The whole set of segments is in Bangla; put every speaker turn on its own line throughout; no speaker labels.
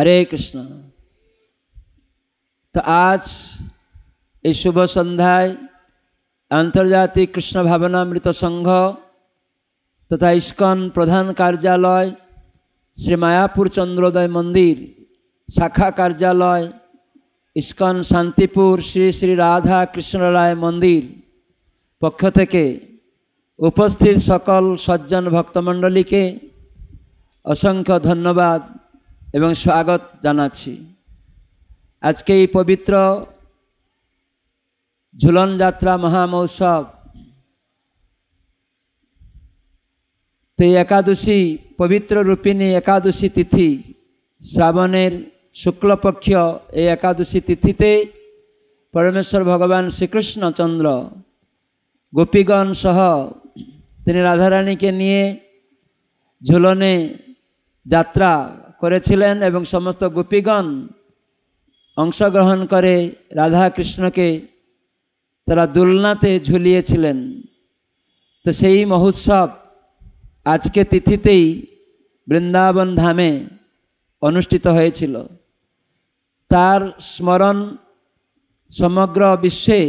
হরে কৃষ্ণ তো আজ এই শুভ সন্ধ্যায় আন্তর্জাতিক কৃষ্ণ ভাবনামৃত সংঘ তথা ইস্কন প্রধান কার্যালয় শ্রী মায়াপুর চন্দ্রোদয় মন্দির শাখা কার্যালয় ইস্কন শান্তিপুর শ্রী শ্রী রাধা কৃষ্ণ রায় মন্দির পক্ষ থেকে উপস্থিত সকল সজ্জন ভক্তমণ্ডলীকে অসংখ্য ধন্যবাদ এবং স্বাগত জানাচ্ছি আজকে এই পবিত্র ঝুলন যাত্রা মহামৌসব তো এই একাদশী পবিত্র রূপিণী একাদশী তিথি শ্রাবণের শুক্লপক্ষ এই একাদশী তিথিতে পরমেশ্বর ভগবান শ্রীকৃষ্ণচন্দ্র গোপীগণ সহ তিনি রাধারানীকে নিয়ে ঝুলনে যাত্রা করেছিলেন এবং সমস্ত গোপীগণ অংশগ্রহণ করে রাধা কৃষ্ণকে তারা দোলনাতে ঝুলিয়েছিলেন তো সেই মহোৎসব আজকে তিথিতেই বৃন্দাবন ধামে অনুষ্ঠিত হয়েছিল তার স্মরণ সমগ্র বিশ্বে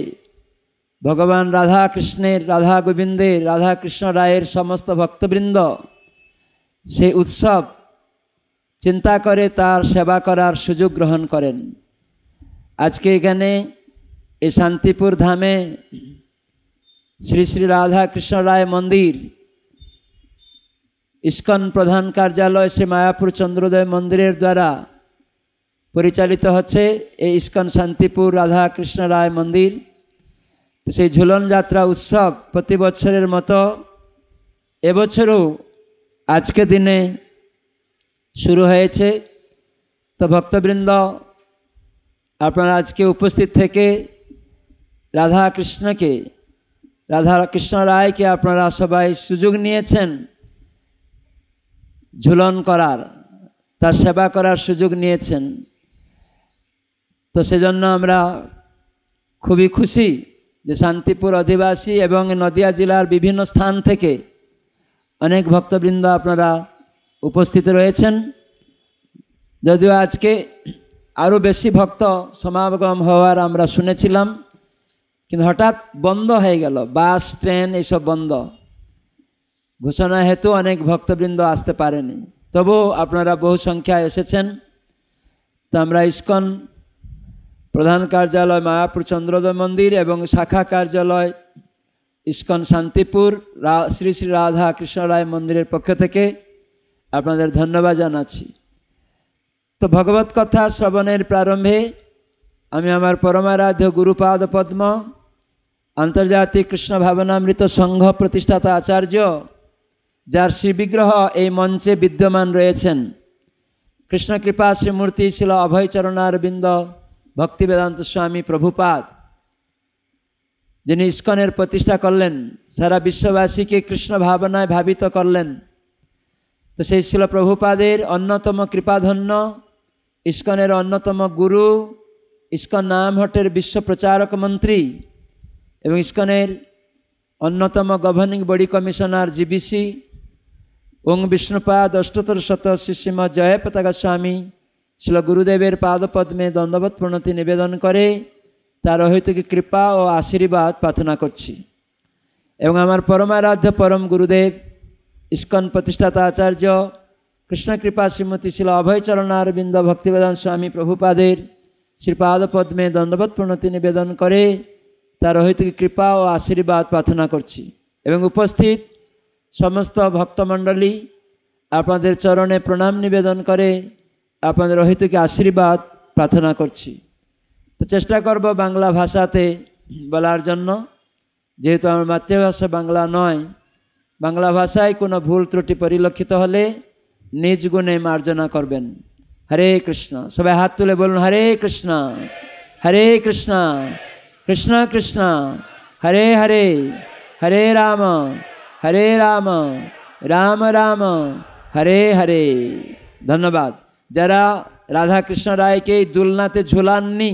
ভগবান রাধা কৃষ্ণের রাধা গোবিন্দের রাধা কৃষ্ণ রায়ের সমস্ত ভক্তবৃন্দ সেই উৎসব চিন্তা করে তার সেবা করার সুযোগ গ্রহণ করেন আজকে এখানে এই শান্তিপুর ধামে শ্রী শ্রী রাধাকৃষ্ণ রায় মন্দির ইস্কন প্রধান কার্যালয় শ্রী মায়াপুর চন্দ্রোদয় মন্দিরের দ্বারা পরিচালিত হচ্ছে এই ইস্কন শান্তিপুর রাধাকৃষ্ণ রায় মন্দির সেই ঝুলন যাত্রা উৎসব প্রতি বছরের মতো এবছরও আজকে দিনে শুরু হয়েছে তো ভক্তবৃন্দ আপনারা আজকে উপস্থিত থেকে রাধা কৃষ্ণকে রাধা কৃষ্ণ রায়কে আপনারা সবাই সুযোগ নিয়েছেন ঝুলন করার তার সেবা করার সুযোগ নিয়েছেন তো সেজন্য আমরা খুবই খুশি যে শান্তিপুর অধিবাসী এবং নদিয়া জেলার বিভিন্ন স্থান থেকে অনেক ভক্তবৃন্দ আপনারা উপস্থিত রয়েছেন যদিও আজকে আরও বেশি ভক্ত সমাগম হওয়ার আমরা শুনেছিলাম কিন্তু হঠাৎ বন্ধ হয়ে গেল বাস ট্রেন এইসব বন্ধ ঘোষণা হেতু অনেক ভক্তবৃন্দ আসতে পারেনি তবু আপনারা বহু সংখ্যায় এসেছেন তো আমরা ইস্কন প্রধান কার্যালয় মায়াপুর চন্দ্রোদয় মন্দির এবং শাখা কার্যালয় ইস্কন শান্তিপুর শ্রী শ্রী রাধা কৃষ্ণ রায় মন্দিরের পক্ষ থেকে আপনাদের ধন্যবাদ জানাচ্ছি তো ভগবত কথা শ্রবণের প্রারম্ভে আমি আমার পরমারাধ্য গুরুপাদ পদ্ম আন্তর্জাতিক কৃষ্ণ ভাবনামৃত সংঘ প্রতিষ্ঠাতা আচার্য যার শ্রীবিগ্রহ এই মঞ্চে বিদ্যমান রয়েছেন কৃষ্ণ কৃপা শ্রীমূর্তি ছিল ভক্তি ভক্তিবেদান্ত স্বামী প্রভুপাদ যিনি ইস্কনের প্রতিষ্ঠা করলেন সারা বিশ্ববাসীকে কৃষ্ণ ভাবনায় ভাবিত করলেন তো সেই ছিল প্রভুপাদের অন্যতম কৃপাধন্য ইস্কনের অন্যতম গুরু ইস্কন নাম হটের বিশ্ব প্রচারক মন্ত্রী এবং ইস্কনের অন্যতম গভর্নিং বডি কমিশনার জিবিসি ওং বিষ্ণুপাদ অষ্টতর শত শ্রী জয় পতাকা স্বামী শিল গুরুদেবের পাদপদ্মে দণ্ডবত প্রণতি নিবেদন করে তার কি কৃপা ও আশীর্বাদ প্রার্থনা করছি এবং আমার পরমারাধ্য পরম গুরুদেব ইস্কন প্রতিষ্ঠাতা আচার্য কৃষ্ণকৃপা শ্রীমতী শিল অভয়চরণারবিন্দ ভক্তিবেদন স্বামী প্রভুপাদের শ্রীপাদ পদ্মে দণ্ডবোধ প্রণতি নিবেদন করে তার রহিতকে কৃপা ও আশীর্বাদ প্রার্থনা করছি এবং উপস্থিত সমস্ত ভক্তমণ্ডলী আপনাদের চরণে প্রণাম নিবেদন করে আপনাদের রহিতকে আশীর্বাদ প্রার্থনা করছি তো চেষ্টা করব বাংলা ভাষাতে বলার জন্য যেহেতু আমার মাতৃভাষা বাংলা নয় বাংলা ভাষায় কোনো ভুল ত্রুটি পরিলক্ষিত হলে নিজ গুণে মার্জনা করবেন হরে কৃষ্ণ সবাই হাত তুলে বলুন হরে কৃষ্ণ হরে কৃষ্ণ কৃষ্ণ কৃষ্ণ হরে হরে হরে রাম হরে রাম রাম রাম হরে হরে ধন্যবাদ যারা রাধাকৃষ্ণ রায়কে এই দুলনাতে ঝুলাননি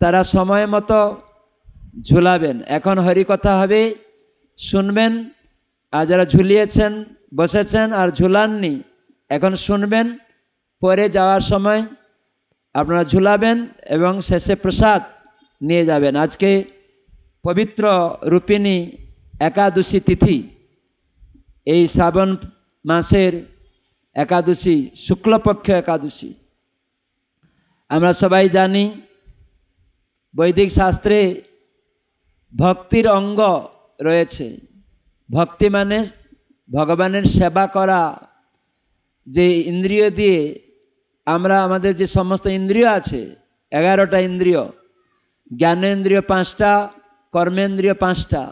তারা সময় মতো ঝুলাবেন এখন কথা হবে শুনবেন আর যারা ঝুলিয়েছেন বসেছেন আর ঝুলাননি এখন শুনবেন পরে যাওয়ার সময় আপনারা ঝুলাবেন এবং শেষে প্রসাদ নিয়ে যাবেন আজকে পবিত্র রূপিণী একাদশী তিথি এই শ্রাবণ মাসের একাদশী শুক্লপক্ষ একাদশী আমরা সবাই জানি বৈদিক শাস্ত্রে ভক্তির অঙ্গ রয়েছে ভক্তি মানে ভগবানের সেবা করা যে ইন্দ্রিয় দিয়ে আমরা আমাদের যে সমস্ত ইন্দ্রিয় আছে এগারোটা ইন্দ্রিয় জ্ঞানেন্দ্রিয় পাঁচটা কর্মেন্দ্রিয় পাঁচটা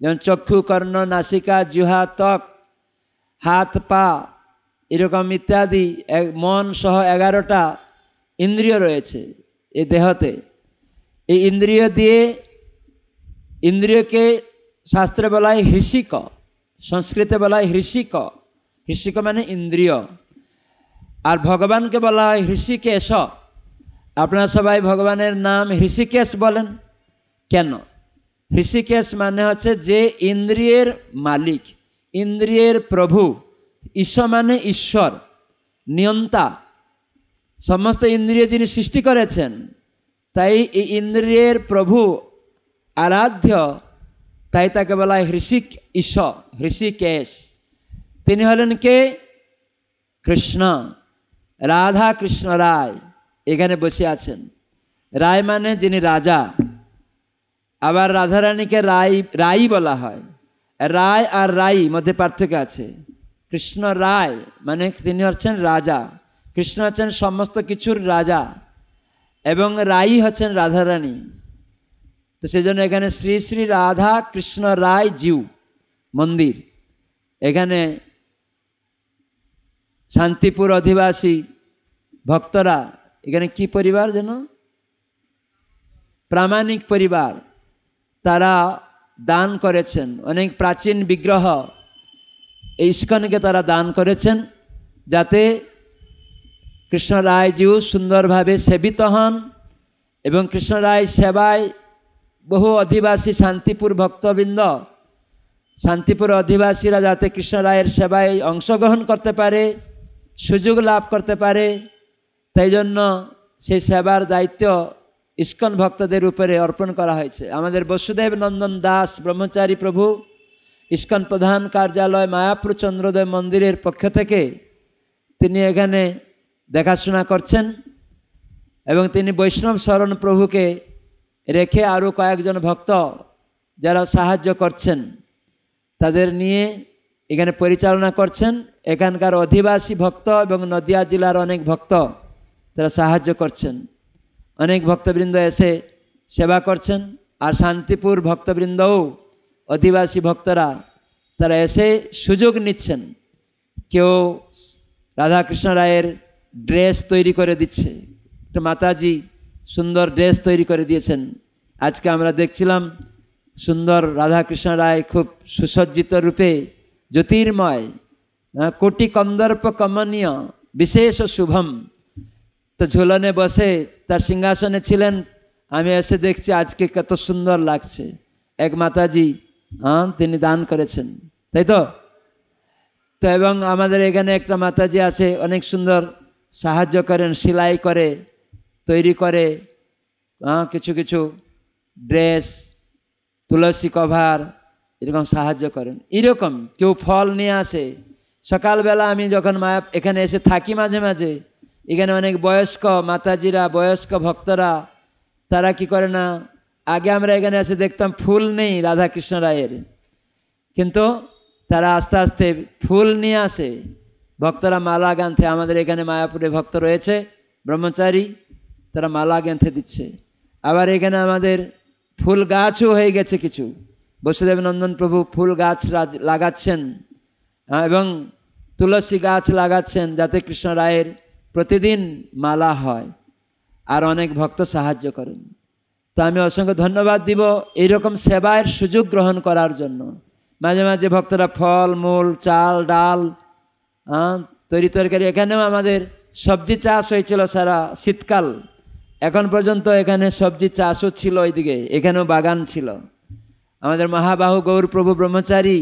যেমন চক্ষু কর্ণ নাসিকা জুহা ত্বক হাত পা এরকম ইত্যাদি মন সহ এগারোটা ইন্দ্রিয় রয়েছে এই দেহতে এই ইন্দ্রিয় দিয়ে ইন্দ্রিয়কে শাস্ত্রে বলা হয় হৃষিক সংস্কৃতে বলা হয় হৃষিক হৃষিক মানে ইন্দ্রিয় আর ভগবানকে বলা হয় হৃষিকেশ আপনারা সবাই ভগবানের নাম হৃষিকেশ বলেন কেন হৃষিকেশ মানে হচ্ছে যে ইন্দ্রিয়ের মালিক ইন্দ্রিয়ের প্রভু ঈশ মানে ঈশ্বর নিয়ন্তা সমস্ত ইন্দ্রিয় যিনি সৃষ্টি করেছেন তাই এই ইন্দ্রিয়ের প্রভু আরাধ্য তাই তাকে বলা হয় ঋষিক ঈশ হৃষিকেশ তিনি হলেন কে কৃষ্ণ রাধা কৃষ্ণ রায় এখানে বসে আছেন রায় মানে যিনি রাজা আবার রাধারানীকে রাই রাই বলা হয় রায় আর রাই মধ্যে পার্থক্য আছে কৃষ্ণ রায় মানে তিনি হচ্ছেন রাজা কৃষ্ণ হচ্ছেন সমস্ত কিছুর রাজা এবং রাই হচ্ছেন রাধারানী তো সেজন্য এখানে শ্রী শ্রী রাধা কৃষ্ণ রায় জিউ মন্দির এখানে শান্তিপুর অধিবাসী ভক্তরা এখানে কি পরিবার যেন প্রামাণিক পরিবার তারা দান করেছেন অনেক প্রাচীন বিগ্রহ ইস্কনকে তারা দান করেছেন যাতে কৃষ্ণ রায়জিউ সুন্দরভাবে সেবিত হন এবং কৃষ্ণ রায় সেবায় বহু অধিবাসী শান্তিপুর ভক্তবৃন্দ শান্তিপুর অধিবাসীরা যাতে কৃষ্ণ রায়ের সেবায় অংশগ্রহণ করতে পারে সুযোগ লাভ করতে পারে তাই জন্য সেই সেবার দায়িত্ব ইস্কন ভক্তদের উপরে অর্পণ করা হয়েছে আমাদের বসুদেব নন্দন দাস ব্রহ্মচারী প্রভু ইস্কন প্রধান কার্যালয় মায়াপুর চন্দ্রোদয় মন্দিরের পক্ষ থেকে তিনি এখানে দেখাশোনা করছেন এবং তিনি বৈষ্ণব শরণ প্রভুকে রেখে আরও কয়েকজন ভক্ত যারা সাহায্য করছেন তাদের নিয়ে এখানে পরিচালনা করছেন এখানকার অধিবাসী ভক্ত এবং নদিয়া জেলার অনেক ভক্ত তারা সাহায্য করছেন অনেক ভক্তবৃন্দ এসে সেবা করছেন আর শান্তিপুর ভক্তবৃন্দও অধিবাসী ভক্তরা তারা এসে সুযোগ নিচ্ছেন কেউ রাধাকৃষ্ণ রায়ের ড্রেস তৈরি করে দিচ্ছে একটা মাতাজি সুন্দর ড্রেস তৈরি করে দিয়েছেন আজকে আমরা দেখছিলাম সুন্দর রাধাকৃষ্ণ রায় খুব সুসজ্জিত রূপে জ্যোতির্ময় কোটি কন্দর্প কমনীয় বিশেষ শুভম তো ঝুলনে বসে তার সিংহাসনে ছিলেন আমি এসে দেখছি আজকে কত সুন্দর লাগছে এক মাতাজি হ্যাঁ তিনি দান করেছেন তাই তো তো এবং আমাদের এখানে একটা মাতাজি আছে অনেক সুন্দর সাহায্য করেন সেলাই করে তৈরি করে কিছু কিছু ড্রেস তুলসী কভার এরকম সাহায্য করেন এরকম কেউ ফল নিয়ে আসে সকালবেলা আমি যখন মায়া এখানে এসে থাকি মাঝে মাঝে এখানে অনেক বয়স্ক মাতাজিরা বয়স্ক ভক্তরা তারা কি করে না আগে আমরা এখানে এসে দেখতাম ফুল নেই রাধাকৃষ্ণ রায়ের কিন্তু তারা আস্তে আস্তে ফুল নিয়ে আসে ভক্তরা মালা গান্থে আমাদের এখানে মায়াপুরে ভক্ত রয়েছে ব্রহ্মচারী তারা মালা গেঁথে দিচ্ছে আবার এখানে আমাদের ফুল গাছও হয়ে গেছে কিছু বসুদেব নন্দন প্রভু ফুল গাছ লাগাচ্ছেন এবং তুলসী গাছ লাগাচ্ছেন যাতে কৃষ্ণ রায়ের প্রতিদিন মালা হয় আর অনেক ভক্ত সাহায্য করেন তো আমি অসংখ্য ধন্যবাদ দিব এইরকম সেবায়ের সুযোগ গ্রহণ করার জন্য মাঝে মাঝে ভক্তরা ফল মূল চাল ডাল তৈরি তরকারি এখানেও আমাদের সবজি চাষ হয়েছিল সারা শীতকাল এখন পর্যন্ত এখানে সবজি চাষও ছিল ওইদিকে এখানেও বাগান ছিল আমাদের মহাবাহু গৌর প্রভু ব্রহ্মচারী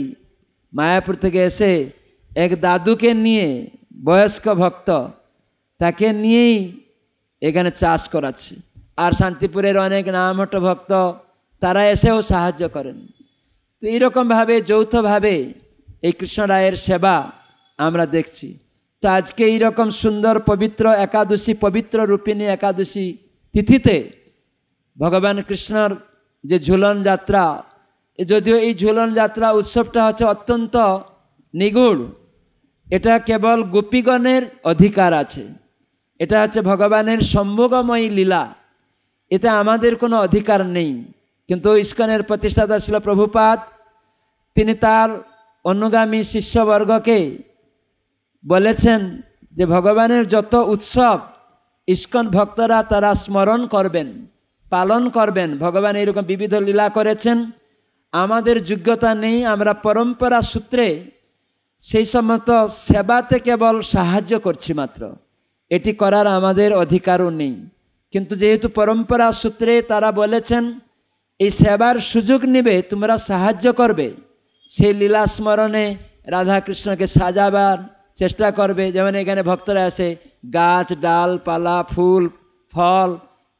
মায়াপুর থেকে এসে এক দাদুকে নিয়ে বয়স্ক ভক্ত তাকে নিয়েই এখানে চাষ করাচ্ছে আর শান্তিপুরের অনেক নামহট্ট ভক্ত তারা এসেও সাহায্য করেন তো এইরকমভাবে যৌথভাবে এই কৃষ্ণ রায়ের সেবা আমরা দেখছি তো আজকে এইরকম সুন্দর পবিত্র একাদশী পবিত্র রূপিণী একাদশী তিথিতে ভগবান কৃষ্ণর যে ঝুলন যাত্রা যদিও এই ঝুলন যাত্রা উৎসবটা হচ্ছে অত্যন্ত নিগুড় এটা কেবল গোপীগণের অধিকার আছে এটা হচ্ছে ভগবানের সম্ভোগময়ী লীলা এতে আমাদের কোনো অধিকার নেই কিন্তু ইস্কনের প্রতিষ্ঠাতা ছিল প্রভুপাত তিনি তার অনুগামী শিষ্যবর্গকে বলেছেন যে ভগবানের যত উৎসব ইস্কন ভক্তরা তারা স্মরণ করবেন পালন করবেন ভগবান এরকম বিবিধ লীলা করেছেন আমাদের যোগ্যতা নেই আমরা পরম্পরা সূত্রে সেই সমস্ত সেবাতে কেবল সাহায্য করছি মাত্র এটি করার আমাদের অধিকারও নেই কিন্তু যেহেতু পরম্পরা সূত্রে তারা বলেছেন এই সেবার সুযোগ নিবে তোমরা সাহায্য করবে সেই লীলা স্মরণে রাধাকৃষ্ণকে সাজাবার চেষ্টা করবে যেমন এখানে ভক্তরা আসে গাছ ডাল পালা ফুল ফল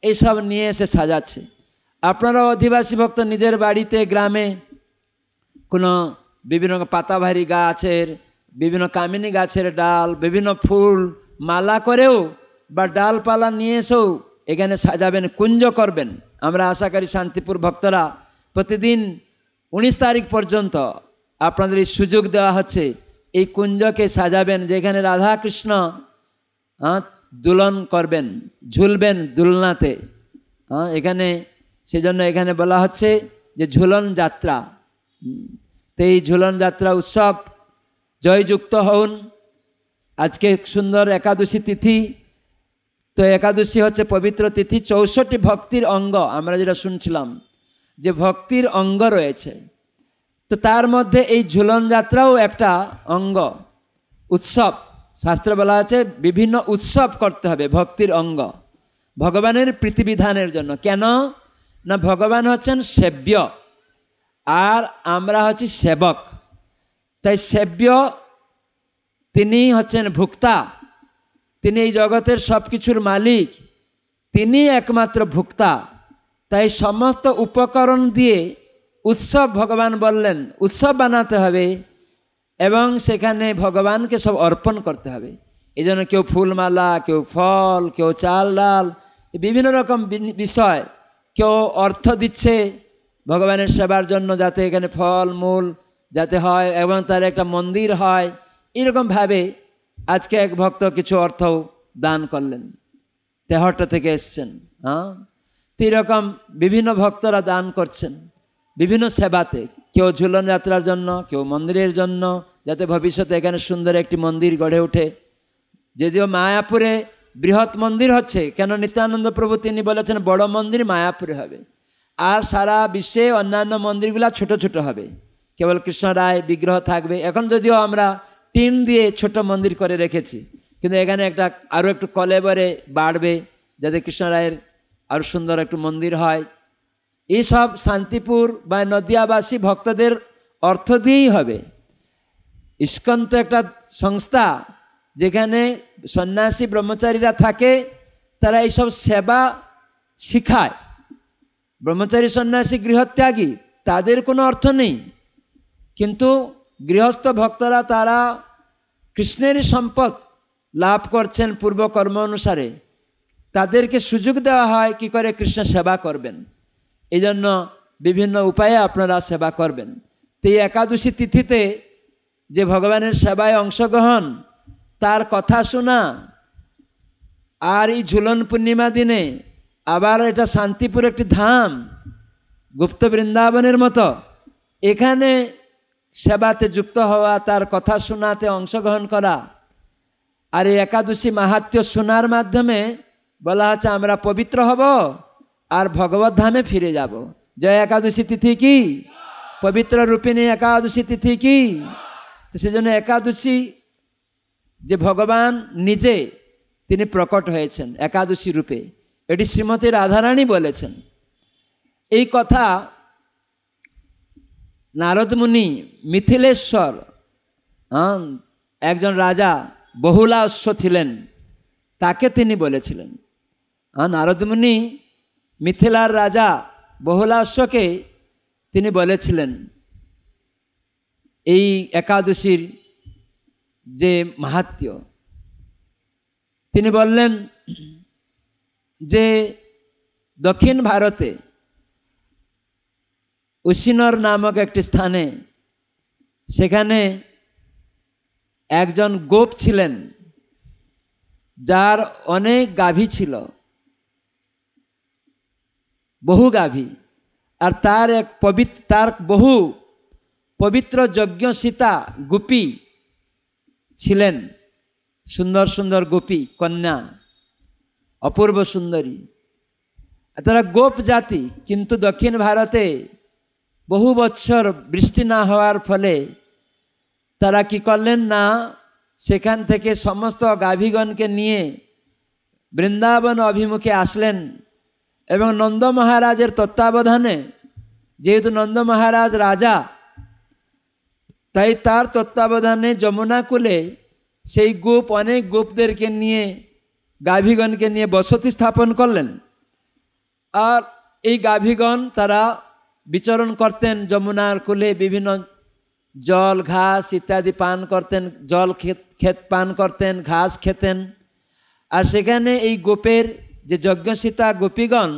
এইসব নিয়ে এসে সাজাচ্ছে আপনারা অধিবাসী ভক্ত নিজের বাড়িতে গ্রামে কোনো বিভিন্ন পাতাভারি গাছের বিভিন্ন কামিনী গাছের ডাল বিভিন্ন ফুল মালা করেও বা ডালপালা নিয়ে এসেও এখানে সাজাবেন কুঞ্জ করবেন আমরা আশা করি শান্তিপুর ভক্তরা প্রতিদিন উনিশ তারিখ পর্যন্ত আপনাদের সুযোগ দেওয়া হচ্ছে এই কুঞ্জকে সাজাবেন যেখানে রাধা কৃষ্ণ হ্যাঁ দুলন করবেন ঝুলবেন দুলনাতে হ্যাঁ এখানে সেজন্য এখানে বলা হচ্ছে যে ঝুলন যাত্রা তো এই ঝুলন যাত্রা উৎসব জয়যুক্ত হন আজকে সুন্দর একাদশী তিথি তো একাদশী হচ্ছে পবিত্র তিথি চৌষট্টি ভক্তির অঙ্গ আমরা যেটা শুনছিলাম যে ভক্তির অঙ্গ রয়েছে তো তার মধ্যে এই ঝুলন যাত্রাও একটা অঙ্গ উৎসব শাস্ত্র বলা আছে বিভিন্ন উৎসব করতে হবে ভক্তির অঙ্গ ভগবানের পৃথিবিধানের জন্য কেন না ভগবান হচ্ছেন সেব্য আর আমরা হচ্ছি সেবক তাই সেব্য তিনি হচ্ছেন ভুক্তা তিনি এই জগতের সব কিছুর মালিক তিনি একমাত্র ভুক্তা তাই সমস্ত উপকরণ দিয়ে উৎসব ভগবান বললেন উৎসব বানাতে হবে এবং সেখানে ভগবানকে সব অর্পণ করতে হবে এই জন্য কেউ ফুলমালা কেউ ফল কেউ চাল ডাল বিভিন্ন রকম বিষয় কেউ অর্থ দিচ্ছে ভগবানের সেবার জন্য যাতে এখানে ফল মূল যাতে হয় এবং তার একটা মন্দির হয় এরকমভাবে আজকে এক ভক্ত কিছু অর্থ দান করলেন তেহট্ট থেকে এসছেন হ্যাঁ তো এরকম বিভিন্ন ভক্তরা দান করছেন বিভিন্ন সেবাতে কেউ ঝুলন যাত্রার জন্য কেউ মন্দিরের জন্য যাতে ভবিষ্যতে এখানে সুন্দর একটি মন্দির গড়ে ওঠে যদিও মায়াপুরে বৃহৎ মন্দির হচ্ছে কেন নিত্যানন্দ প্রভু তিনি বলেছেন বড় মন্দির মায়াপুরে হবে আর সারা বিশ্বে অন্যান্য মন্দিরগুলো ছোট ছোট হবে কেবল কৃষ্ণ রায় বিগ্রহ থাকবে এখন যদিও আমরা টিন দিয়ে ছোট মন্দির করে রেখেছি কিন্তু এখানে একটা আরও একটু কলেবরে বাড়বে যাতে কৃষ্ণ রায়ের আরও সুন্দর একটু মন্দির হয় এইসব শান্তিপুর বা নদিয়াবাসী ভক্তদের অর্থ দিয়েই হবে ইস্কন তো একটা সংস্থা যেখানে সন্ন্যাসী ব্রহ্মচারীরা থাকে তারা এইসব সেবা শিখায় ব্রহ্মচারী সন্ন্যাসী গৃহত্যাগী তাদের কোনো অর্থ নেই কিন্তু গৃহস্থ ভক্তরা তারা কৃষ্ণেরই সম্পদ লাভ করছেন পূর্বকর্ম অনুসারে তাদেরকে সুযোগ দেওয়া হয় কি করে কৃষ্ণ সেবা করবেন এই জন্য বিভিন্ন উপায়ে আপনারা সেবা করবেন তো এই একাদশী তিথিতে যে ভগবানের সেবায় অংশগ্রহণ তার কথা শোনা আর এই ঝুলন পূর্ণিমা দিনে আবার এটা শান্তিপুর একটি ধাম গুপ্ত বৃন্দাবনের মতো এখানে সেবাতে যুক্ত হওয়া তার কথা শোনাতে অংশগ্রহণ করা আর এই একাদশী মাহাত্ম্য শোনার মাধ্যমে বলা আছে আমরা পবিত্র হব আর ভগবত ধামে ফিরে যাব জয় একাদশী তিথি কি পবিত্র রূপিণী একাদশী তিথি কি তো সেজন্য একাদশী যে ভগবান নিজে তিনি প্রকট হয়েছেন একাদশী রূপে এটি শ্রীমতী রাধারানী বলেছেন এই কথা নারদমুনি মিথিলেশ্বর একজন রাজা বহুলাস্য ছিলেন তাকে তিনি বলেছিলেন নারদমুনি মিথিলার রাজা বহুলাশ্বকে তিনি বলেছিলেন এই একাদশীর যে মাহাত্ম্য তিনি বললেন যে দক্ষিণ ভারতে উসিনর নামক একটি স্থানে সেখানে একজন গোপ ছিলেন যার অনেক গাভী ছিল বহু গাভী আর তার এক পবিত্র তার বহু পবিত্র যজ্ঞ সীতা গোপী ছিলেন সুন্দর সুন্দর গোপী কন্যা অপূর্ব সুন্দরী তারা গোপ জাতি কিন্তু দক্ষিণ ভারতে বহু বছর বৃষ্টি না হওয়ার ফলে তারা কি করলেন না সেখান থেকে সমস্ত গাভীগণকে নিয়ে বৃন্দাবন অভিমুখে আসলেন এবং নন্দ মহারাজের তত্ত্বাবধানে যেহেতু নন্দ মহারাজ রাজা তাই তার তত্ত্বাবধানে যমুনা কুলে সেই গোপ অনেক গোপদেরকে নিয়ে গাভীগণকে নিয়ে বসতি স্থাপন করলেন আর এই গাভীগণ তারা বিচরণ করতেন যমুনার কুলে বিভিন্ন জল ঘাস ইত্যাদি পান করতেন জল ক্ষেত ক্ষেত পান করতেন ঘাস খেতেন আর সেখানে এই গোপের যে যজ্ঞসীতা গোপীগণ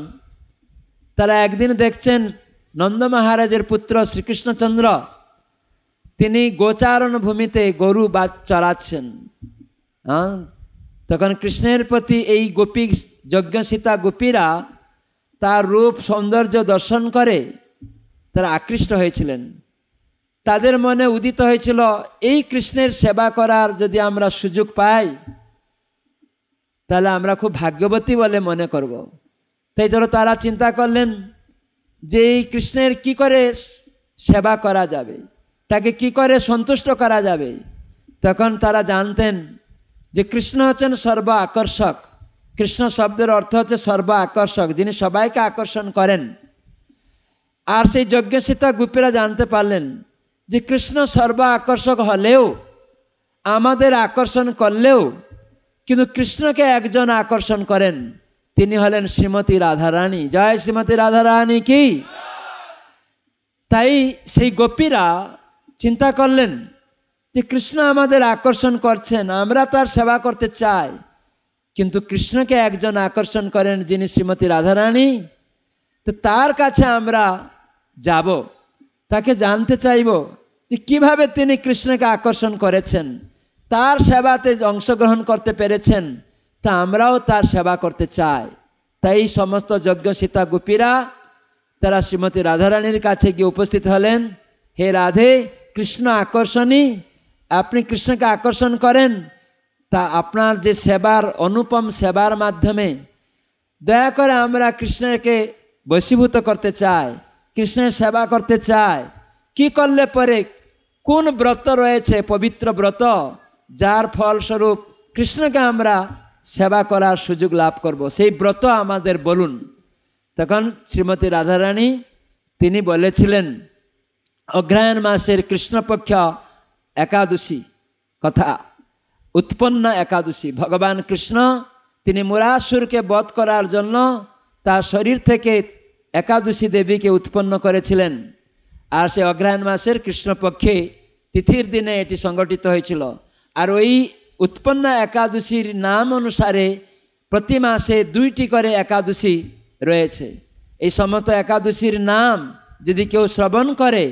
তারা একদিন দেখছেন নন্দ মহারাজের পুত্র শ্রীকৃষ্ণচন্দ্র তিনি গোচারণ ভূমিতে গরু বা চড়াচ্ছেন হ্যাঁ তখন কৃষ্ণের প্রতি এই গোপী যজ্ঞসীতা গোপীরা তার রূপ সৌন্দর্য দর্শন করে তারা আকৃষ্ট হয়েছিলেন তাদের মনে উদিত হয়েছিল এই কৃষ্ণের সেবা করার যদি আমরা সুযোগ পাই তাহলে আমরা খুব ভাগ্যবতী বলে মনে করব। তাই ধরো তারা চিন্তা করলেন যে এই কৃষ্ণের কি করে সেবা করা যাবে তাকে কি করে সন্তুষ্ট করা যাবে তখন তারা জানতেন যে কৃষ্ণ হচ্ছেন সর্ব আকর্ষক কৃষ্ণ শব্দের অর্থ হচ্ছে সর্ব আকর্ষক যিনি সবাইকে আকর্ষণ করেন আর সেই যজ্ঞসীতা গুপীরা জানতে পারলেন যে কৃষ্ণ সর্ব আকর্ষক হলেও আমাদের আকর্ষণ করলেও কিন্তু কৃষ্ণকে একজন আকর্ষণ করেন তিনি হলেন শ্রীমতী রাধারানী জয় শ্রীমতী রাধারানী কি তাই সেই গোপীরা চিন্তা করলেন যে কৃষ্ণ আমাদের আকর্ষণ করছেন আমরা তার সেবা করতে চাই কিন্তু কৃষ্ণকে একজন আকর্ষণ করেন যিনি শ্রীমতী রাধারানী তো তার কাছে আমরা যাব তাকে জানতে চাইব যে কিভাবে তিনি কৃষ্ণকে আকর্ষণ করেছেন তার সেবাতে অংশগ্রহণ করতে পেরেছেন তা আমরাও তার সেবা করতে চাই তাই সমস্ত যজ্ঞ সীতা গোপীরা তারা শ্রীমতী রাধারানীর কাছে গিয়ে উপস্থিত হলেন হে রাধে কৃষ্ণ আকর্ষণী আপনি কৃষ্ণকে আকর্ষণ করেন তা আপনার যে সেবার অনুপম সেবার মাধ্যমে দয়া করে আমরা কৃষ্ণকে বশীভূত করতে চাই কৃষ্ণের সেবা করতে চাই কি করলে পরে কোন ব্রত রয়েছে পবিত্র ব্রত যার ফলস্বরূপ কৃষ্ণকে আমরা সেবা করার সুযোগ লাভ করব সেই ব্রত আমাদের বলুন তখন শ্রীমতী রাধারানী তিনি বলেছিলেন অগ্রায়ণ মাসের কৃষ্ণপক্ষ একাদশী কথা উৎপন্ন একাদশী ভগবান কৃষ্ণ তিনি মুরাসুরকে বধ করার জন্য তার শরীর থেকে একাদশী দেবীকে উৎপন্ন করেছিলেন আর সে অগ্রায়ণ মাসের কৃষ্ণপক্ষে তিথির দিনে এটি সংগঠিত হয়েছিল আর ওই উৎপন্ন একাদশীর নাম অনুসারে প্রতি মাসে দুইটি করে একাদশী রয়েছে এই সমস্ত একাদশীর নাম যদি কেউ শ্রবণ করে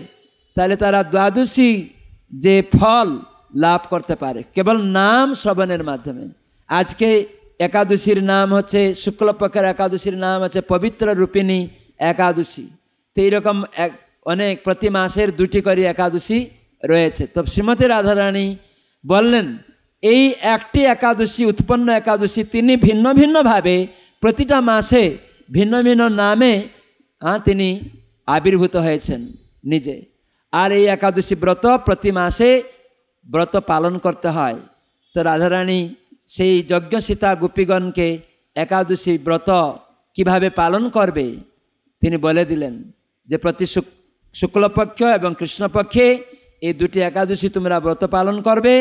তাহলে তারা দ্বাদশী যে ফল লাভ করতে পারে কেবল নাম শ্রবণের মাধ্যমে আজকে একাদশীর নাম হচ্ছে শুক্লপক্ষের একাদশীর নাম হচ্ছে পবিত্র রূপিণী একাদশী তো এইরকম অনেক প্রতি মাসের দুটি করে একাদশী রয়েছে তো শ্রীমতী রাধারানী বললেন এই একটি একাদশী উৎপন্ন একাদশী তিনি ভিন্ন ভিন্নভাবে প্রতিটা মাসে ভিন্ন ভিন্ন নামে তিনি আবির্ভূত হয়েছেন নিজে আর এই একাদশী ব্রত প্রতি মাসে ব্রত পালন করতে হয় তো রাধারানী সেই যজ্ঞ সীতা গোপীগণকে একাদশী ব্রত কিভাবে পালন করবে তিনি বলে দিলেন যে প্রতি শুক্লপক্ষ এবং কৃষ্ণপক্ষে এই দুটি একাদশী তোমরা ব্রত পালন করবে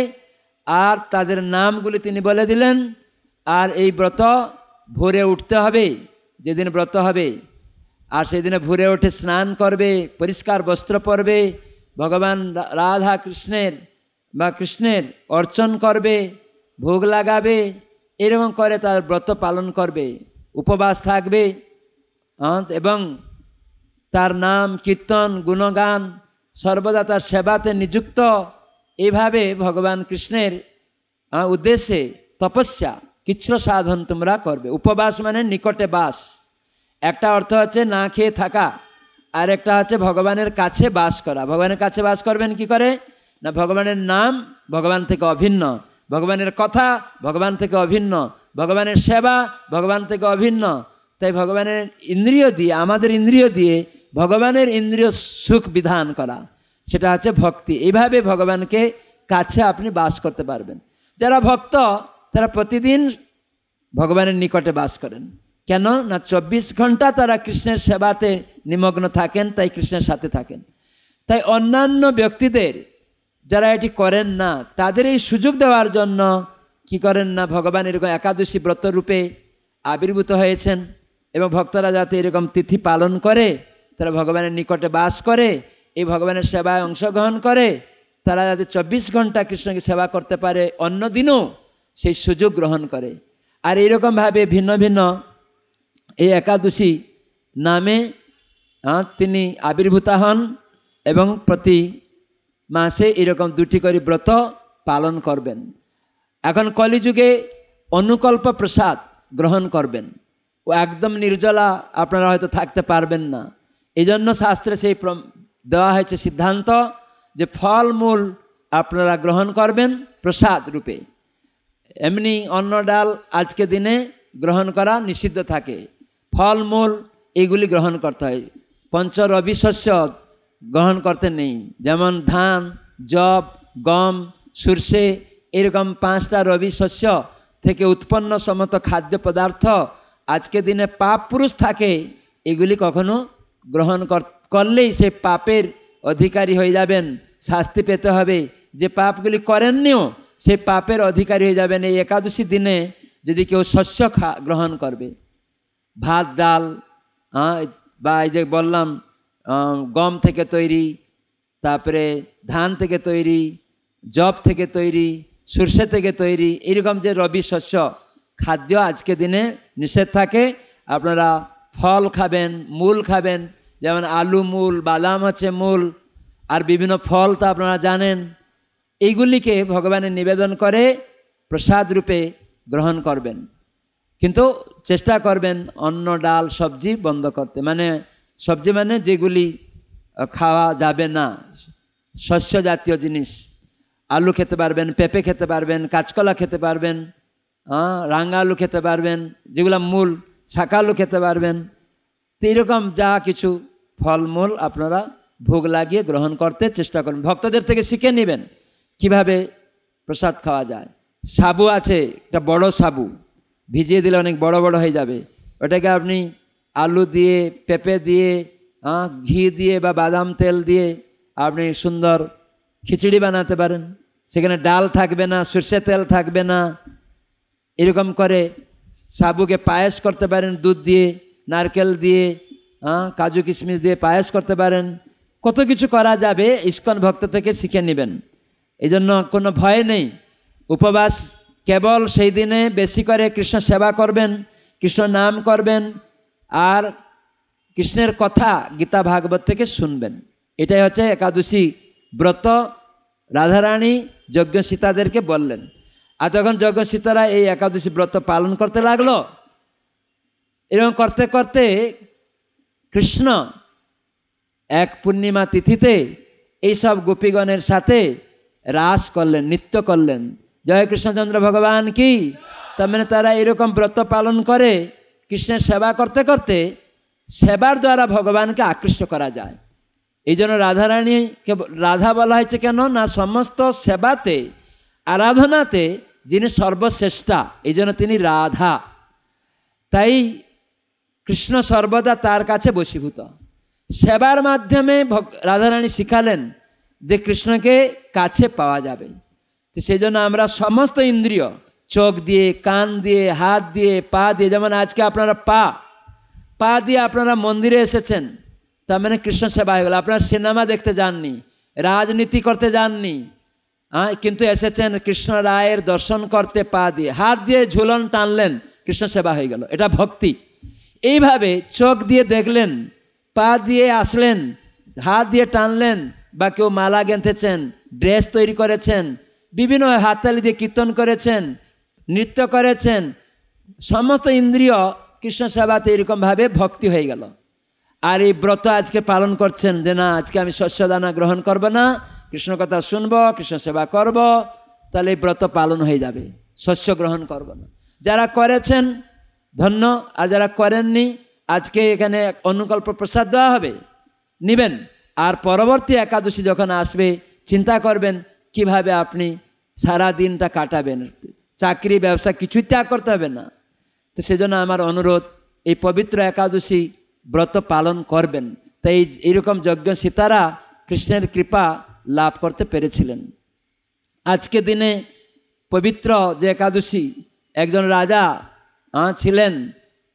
আর তাদের নামগুলি তিনি বলে দিলেন আর এই ব্রত ভোরে উঠতে হবে যেদিন ব্রত হবে আর সেদিনে ভোরে উঠে স্নান করবে পরিষ্কার বস্ত্র পরবে ভগবান রাধা কৃষ্ণের বা কৃষ্ণের অর্চন করবে ভোগ লাগাবে এরকম করে তার ব্রত পালন করবে উপবাস থাকবে এবং তার নাম কীর্তন গুণগান সর্বদা তার সেবাতে নিযুক্ত এভাবে ভগবান কৃষ্ণের উদ্দেশ্যে তপস্যা কিচ্ছু সাধন তোমরা করবে উপবাস মানে নিকটে বাস একটা অর্থ হচ্ছে না খেয়ে থাকা আর একটা হচ্ছে ভগবানের কাছে বাস করা ভগবানের কাছে বাস করবেন কি করে না ভগবানের নাম ভগবান থেকে অভিন্ন ভগবানের কথা ভগবান থেকে অভিন্ন ভগবানের সেবা ভগবান থেকে অভিন্ন তাই ভগবানের ইন্দ্রিয় দিয়ে আমাদের ইন্দ্রিয় দিয়ে ভগবানের ইন্দ্রিয় সুখ বিধান করা সেটা হচ্ছে ভক্তি এইভাবে ভগবানকে কাছে আপনি বাস করতে পারবেন যারা ভক্ত তারা প্রতিদিন ভগবানের নিকটে বাস করেন কেন না চব্বিশ ঘন্টা তারা কৃষ্ণের সেবাতে নিমগ্ন থাকেন তাই কৃষ্ণের সাথে থাকেন তাই অন্যান্য ব্যক্তিদের যারা এটি করেন না তাদের এই সুযোগ দেওয়ার জন্য কি করেন না ভগবান এরকম একাদশী ব্রত রূপে আবির্ভূত হয়েছেন এবং ভক্তরা যাতে এরকম তিথি পালন করে তারা ভগবানের নিকটে বাস করে এই ভগবানের সেবায় অংশগ্রহণ করে তারা যাতে চব্বিশ ঘন্টা কৃষ্ণকে সেবা করতে পারে অন্য দিনও সেই সুযোগ গ্রহণ করে আর এইরকমভাবে ভিন্ন ভিন্ন এই একাদশী নামে তিনি আবির্ভূতা হন এবং প্রতি মাসে এরকম দুটি করে ব্রত পালন করবেন এখন কলিযুগে অনুকল্প প্রসাদ গ্রহণ করবেন ও একদম নির্জলা আপনারা হয়তো থাকতে পারবেন না এই জন্য শাস্ত্রে সেই দেওয়া হয়েছে সিদ্ধান্ত যে ফলমূল আপনারা গ্রহণ করবেন প্রসাদ রূপে এমনি অন্ন ডাল আজকে দিনে গ্রহণ করা নিষিদ্ধ থাকে ফলমূল এগুলি গ্রহণ করতে হয় পঞ্চ রবি শস্য গ্রহণ করতে নেই যেমন ধান জব গম সর্ষে এরকম পাঁচটা রবি শস্য থেকে উৎপন্ন সমস্ত খাদ্য পদার্থ আজকে দিনে পাপ পুরুষ থাকে এগুলি কখনো গ্রহণ করলেই সে পাপের অধিকারী হয়ে যাবেন শাস্তি পেতে হবে যে পাপগুলি করেননিও সে পাপের অধিকারী হয়ে যাবেন এই একাদশী দিনে যদি কেউ শস্য খা গ্রহণ করবে ভাত ডাল বা এই যে বললাম গম থেকে তৈরি তারপরে ধান থেকে তৈরি জব থেকে তৈরি সর্ষে থেকে তৈরি এরকম যে রবি শস্য খাদ্য আজকে দিনে নিষেধ থাকে আপনারা ফল খাবেন মূল খাবেন যেমন আলু মূল বাদাম হচ্ছে মূল আর বিভিন্ন ফল তো আপনারা জানেন এইগুলিকে ভগবানের নিবেদন করে প্রসাদ রূপে গ্রহণ করবেন কিন্তু চেষ্টা করবেন অন্ন ডাল সবজি বন্ধ করতে মানে সবজি মানে যেগুলি খাওয়া যাবে না শস্য জাতীয় জিনিস আলু খেতে পারবেন পেঁপে খেতে পারবেন কাঁচকলা খেতে পারবেন রাঙা আলু খেতে পারবেন যেগুলো মূল শাকালু খেতে পারবেন তো এরকম যা কিছু ফলমূল আপনারা ভোগ লাগিয়ে গ্রহণ করতে চেষ্টা করুন ভক্তদের থেকে শিখে নেবেন কিভাবে প্রসাদ খাওয়া যায় সাবু আছে একটা বড় সাবু ভিজিয়ে দিলে অনেক বড় বড় হয়ে যাবে ওটাকে আপনি আলু দিয়ে পেঁপে দিয়ে ঘি দিয়ে বা বাদাম তেল দিয়ে আপনি সুন্দর খিচুড়ি বানাতে পারেন সেখানে ডাল থাকবে না সর্ষে তেল থাকবে না এরকম করে সাবুকে পায়েস করতে পারেন দুধ দিয়ে নারকেল দিয়ে কাজু কিশমিশ দিয়ে পায়েস করতে পারেন কত কিছু করা যাবে ইস্কন ভক্ত থেকে শিখে নেবেন এই জন্য কোনো ভয় নেই উপবাস কেবল সেই দিনে বেশি করে কৃষ্ণ সেবা করবেন কৃষ্ণ নাম করবেন আর কৃষ্ণের কথা গীতা ভাগবত থেকে শুনবেন এটাই হচ্ছে একাদশী ব্রত রাধারানী যজ্ঞ সীতাদেরকে বললেন আর তখন যজ্ঞ সীতারা এই একাদশী ব্রত পালন করতে লাগলো এরকম করতে করতে কৃষ্ণ এক পূর্ণিমা তিথিতে এইসব গোপীগণের সাথে রাস করলেন নৃত্য করলেন জয় কৃষ্ণচন্দ্র ভগবান কি তার মানে তারা এরকম ব্রত পালন করে কৃষ্ণের সেবা করতে করতে সেবার দ্বারা ভগবানকে আকৃষ্ট করা যায় এই জন্য রাধারানীকে রাধা বলা হয়েছে কেন না সমস্ত সেবাতে আরাধনাতে যিনি সর্বশ্রেষ্ঠা এই জন্য তিনি রাধা তাই কৃষ্ণ সর্বদা তার কাছে বশীভূত সেবার মাধ্যমে রাধারানী শিখালেন যে কৃষ্ণকে কাছে পাওয়া যাবে তো সেই জন্য আমরা সমস্ত ইন্দ্রিয় চোখ দিয়ে কান দিয়ে হাত দিয়ে পা দিয়ে যেমন আজকে আপনারা পা পা দিয়ে আপনারা মন্দিরে এসেছেন তার মানে কৃষ্ণ সেবা হয়ে গেল আপনারা সিনেমা দেখতে যাননি রাজনীতি করতে যাননি হ্যাঁ কিন্তু এসেছেন কৃষ্ণ রায়ের দর্শন করতে পা দিয়ে হাত দিয়ে ঝুলন টানলেন কৃষ্ণ সেবা হয়ে গেল এটা ভক্তি এইভাবে চোখ দিয়ে দেখলেন পা দিয়ে আসলেন হাত দিয়ে টানলেন বা কেউ মালা গেঁথেছেন ড্রেস তৈরি করেছেন বিভিন্ন হাততালি দিয়ে কীর্তন করেছেন নৃত্য করেছেন সমস্ত ইন্দ্রিয় কৃষ্ণ সেবাতে এরকমভাবে ভক্তি হয়ে গেল আর এই ব্রত আজকে পালন করছেন যে না আজকে আমি শস্যদানা গ্রহণ করব না কৃষ্ণ কথা শুনব কৃষ্ণ সেবা করব তাহলে এই ব্রত পালন হয়ে যাবে শস্য গ্রহণ করব না যারা করেছেন ধন্য আর যারা করেননি আজকে এখানে অনুকল্প প্রসাদ দেওয়া হবে নেবেন আর পরবর্তী একাদশী যখন আসবে চিন্তা করবেন কিভাবে আপনি সারা দিনটা কাটাবেন চাকরি ব্যবসা কিছুই ত্যাগ করতে হবে না তো সেজন্য আমার অনুরোধ এই পবিত্র একাদশী ব্রত পালন করবেন তাই এইরকম যজ্ঞ সীতারা কৃষ্ণের কৃপা লাভ করতে পেরেছিলেন আজকে দিনে পবিত্র যে একাদশী একজন রাজা ছিলেন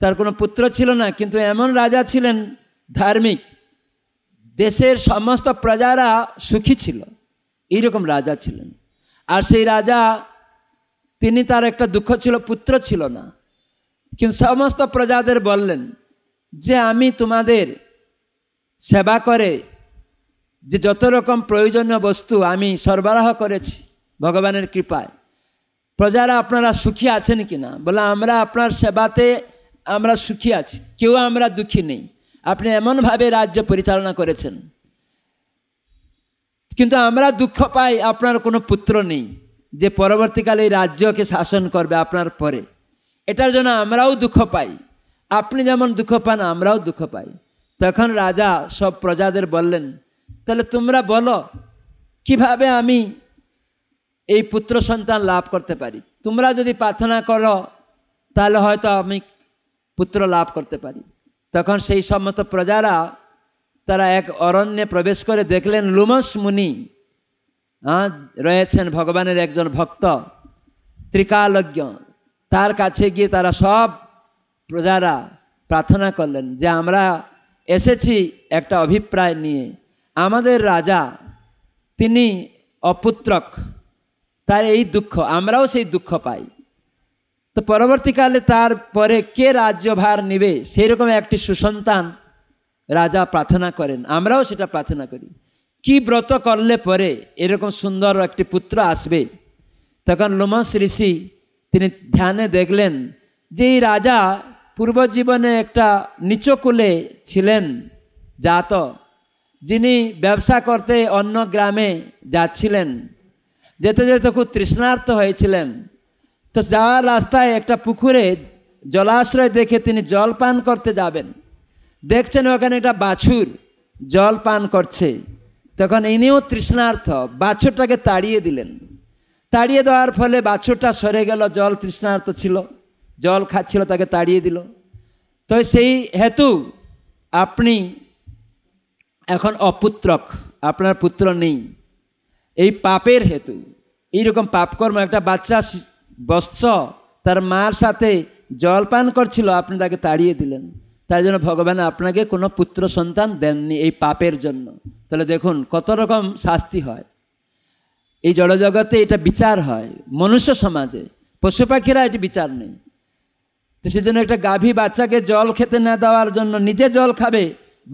তার কোনো পুত্র ছিল না কিন্তু এমন রাজা ছিলেন ধার্মিক দেশের সমস্ত প্রজারা সুখী ছিল এইরকম রাজা ছিলেন আর সেই রাজা তিনি তার একটা দুঃখ ছিল পুত্র ছিল না কিন্তু সমস্ত প্রজাদের বললেন যে আমি তোমাদের সেবা করে যে যত রকম প্রয়োজনীয় বস্তু আমি সরবরাহ করেছি ভগবানের কৃপায় প্রজারা আপনারা সুখী আছেন কি না বলে আমরা আপনার সেবাতে আমরা সুখী আছি কেউ আমরা দুঃখী নেই আপনি এমনভাবে রাজ্য পরিচালনা করেছেন কিন্তু আমরা দুঃখ পাই আপনার কোনো পুত্র নেই যে পরবর্তীকালে এই রাজ্যকে শাসন করবে আপনার পরে এটার জন্য আমরাও দুঃখ পাই আপনি যেমন দুঃখ পান আমরাও দুঃখ পাই তখন রাজা সব প্রজাদের বললেন তাহলে তোমরা বলো কিভাবে আমি এই পুত্র সন্তান লাভ করতে পারি তোমরা যদি প্রার্থনা করো তাহলে হয়তো আমি পুত্র লাভ করতে পারি তখন সেই সমস্ত প্রজারা তারা এক অরণ্যে প্রবেশ করে দেখলেন লুমস মুনি হ্যাঁ রয়েছেন ভগবানের একজন ভক্ত ত্রিকালজ্ঞ তার কাছে গিয়ে তারা সব প্রজারা প্রার্থনা করলেন যে আমরা এসেছি একটা অভিপ্রায় নিয়ে আমাদের রাজা তিনি অপুত্রক তার এই দুঃখ আমরাও সেই দুঃখ পাই তো পরবর্তীকালে তার পরে কে রাজ্যভার নেবে সেই রকম একটি সুসন্তান রাজা প্রার্থনা করেন আমরাও সেটা প্রার্থনা করি কি ব্রত করলে পরে এরকম সুন্দর একটি পুত্র আসবে তখন লোমস ঋষি তিনি ধ্যানে দেখলেন যে এই রাজা পূর্বজীবনে একটা নিচকুলে ছিলেন জাত যিনি ব্যবসা করতে অন্য গ্রামে যাচ্ছিলেন যেতে যেতে খুব তৃষ্ণার্ত হয়েছিলেন তো যাওয়ার রাস্তায় একটা পুকুরে জলাশ্রয় দেখে তিনি জল পান করতে যাবেন দেখছেন ওখানে একটা বাছুর জল পান করছে তখন ইনিও তৃষ্ণার্থ বাছুরটাকে তাড়িয়ে দিলেন তাড়িয়ে দেওয়ার ফলে বাছুরটা সরে গেল জল তৃষ্ণার্থ ছিল জল খাচ্ছিল তাকে তাড়িয়ে দিল তো সেই হেতু আপনি এখন অপুত্রক আপনার পুত্র নেই এই পাপের হেতু এইরকম পাপকর্ম একটা বাচ্চা বৎস তার মার সাথে জল পান করছিল আপনি তাকে তাড়িয়ে দিলেন তাই জন্য ভগবান আপনাকে কোনো পুত্র সন্তান দেননি এই পাপের জন্য তাহলে দেখুন কত রকম শাস্তি হয় এই জড়জগতে এটা বিচার হয় মনুষ্য সমাজে পশু পাখিরা এটি বিচার নেই তো সেজন্য একটা গাভী বাচ্চাকে জল খেতে না দেওয়ার জন্য নিজে জল খাবে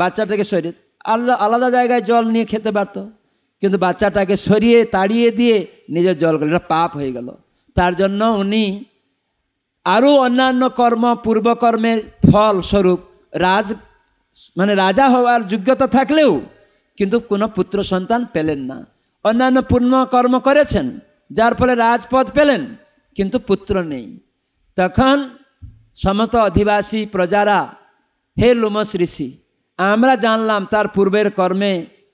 বাচ্চাটাকে শরীর আলাদা আলাদা জায়গায় জল নিয়ে খেতে পারতো কিন্তু বাচ্চাটাকে সরিয়ে তাড়িয়ে দিয়ে নিজের জল গেল এটা পাপ হয়ে গেল তার জন্য উনি আরও অন্যান্য কর্ম পূর্বকর্মের ফল স্বরূপ রাজ মানে রাজা হওয়ার যোগ্যতা থাকলেও কিন্তু কোনো পুত্র সন্তান পেলেন না অন্যান্য পূর্ণ কর্ম করেছেন যার ফলে রাজপদ পেলেন কিন্তু পুত্র নেই তখন সমত অধিবাসী প্রজারা হে লোমস ঋষি আমরা জানলাম তার পূর্বের কর্মে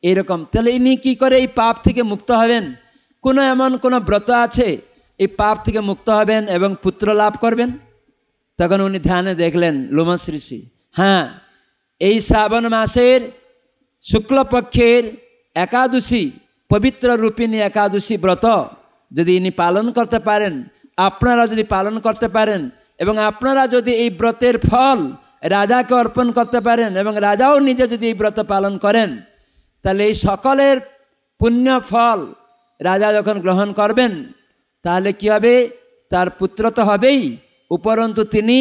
এরকম তাহলে ইনি কি করে এই পাপ থেকে মুক্ত হবেন কোনো এমন কোনো ব্রত আছে এই পাপ থেকে মুক্ত হবেন এবং পুত্র লাভ করবেন তখন উনি ধ্যানে দেখলেন লোমা শ্রীষি হ্যাঁ এই শ্রাবণ মাসের শুক্লপক্ষের একাদশী পবিত্র রূপিণী একাদশী ব্রত যদি ইনি পালন করতে পারেন আপনারা যদি পালন করতে পারেন এবং আপনারা যদি এই ব্রতের ফল রাজাকে অর্পণ করতে পারেন এবং রাজাও নিজে যদি এই ব্রত পালন করেন তাহলে এই সকলের পুণ্য ফল রাজা যখন গ্রহণ করবেন তাহলে কি হবে তার পুত্র তো হবেই উপরন্তু তিনি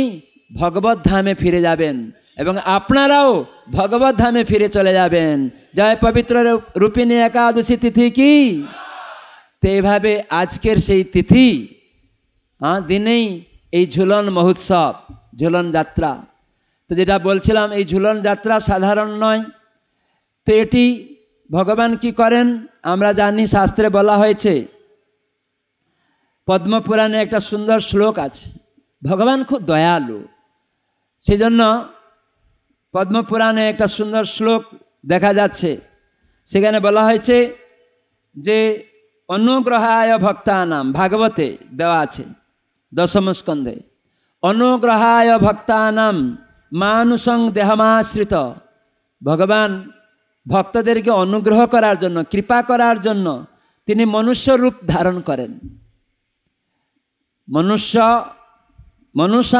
ভগবত ধামে ফিরে যাবেন এবং আপনারাও ভগবত ধামে ফিরে চলে যাবেন জয় পবিত্র রূপিণী একাদশী তিথি কি তো এইভাবে আজকের সেই তিথি হ্যাঁ দিনেই এই ঝুলন মহোৎসব ঝুলন যাত্রা তো যেটা বলছিলাম এই ঝুলন যাত্রা সাধারণ নয় তো এটি ভগবান কি করেন আমরা জানি শাস্ত্রে বলা হয়েছে পদ্মপুরাণে একটা সুন্দর শ্লোক আছে ভগবান খুব দয়ালু সেজন্য পদ্মপুরাণে একটা সুন্দর শ্লোক দেখা যাচ্ছে সেখানে বলা হয়েছে যে অনুগ্রহায় ভক্তানাম ভাগবতে দেওয়া আছে দশম স্কন্ধে অনুগ্রহায় ভক্তানাম মানুষং দেহমাশ্রিত ভগবান ভক্তদেরকে অনুগ্রহ করার জন্য কৃপা করার জন্য তিনি মনুষ্য রূপ ধারণ করেন মনুষ্য মনুষ্য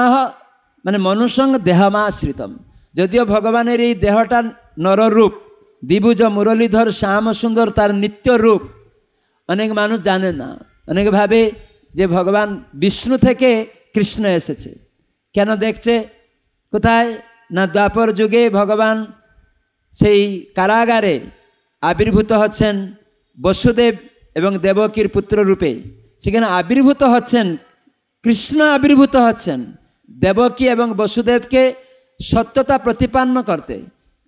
মানে মনুষ্যং দেহমাশ্রিতম যদিও ভগবানের এই দেহটা নররূপ দ্বিভুজ মুরলীধর শ্যাম সুন্দর তার নিত্য রূপ অনেক মানুষ জানে না অনেক ভাবে যে ভগবান বিষ্ণু থেকে কৃষ্ণ এসেছে কেন দেখছে কোথায় না দ্বাপর যুগে ভগবান সেই কারাগারে আবির্ভূত হচ্ছেন বসুদেব এবং দেবকীর পুত্র রূপে সেখানে আবির্ভূত হচ্ছেন কৃষ্ণ আবির্ভূত হচ্ছেন দেবকী এবং বসুদেবকে সত্যতা প্রতিপান্ন করতে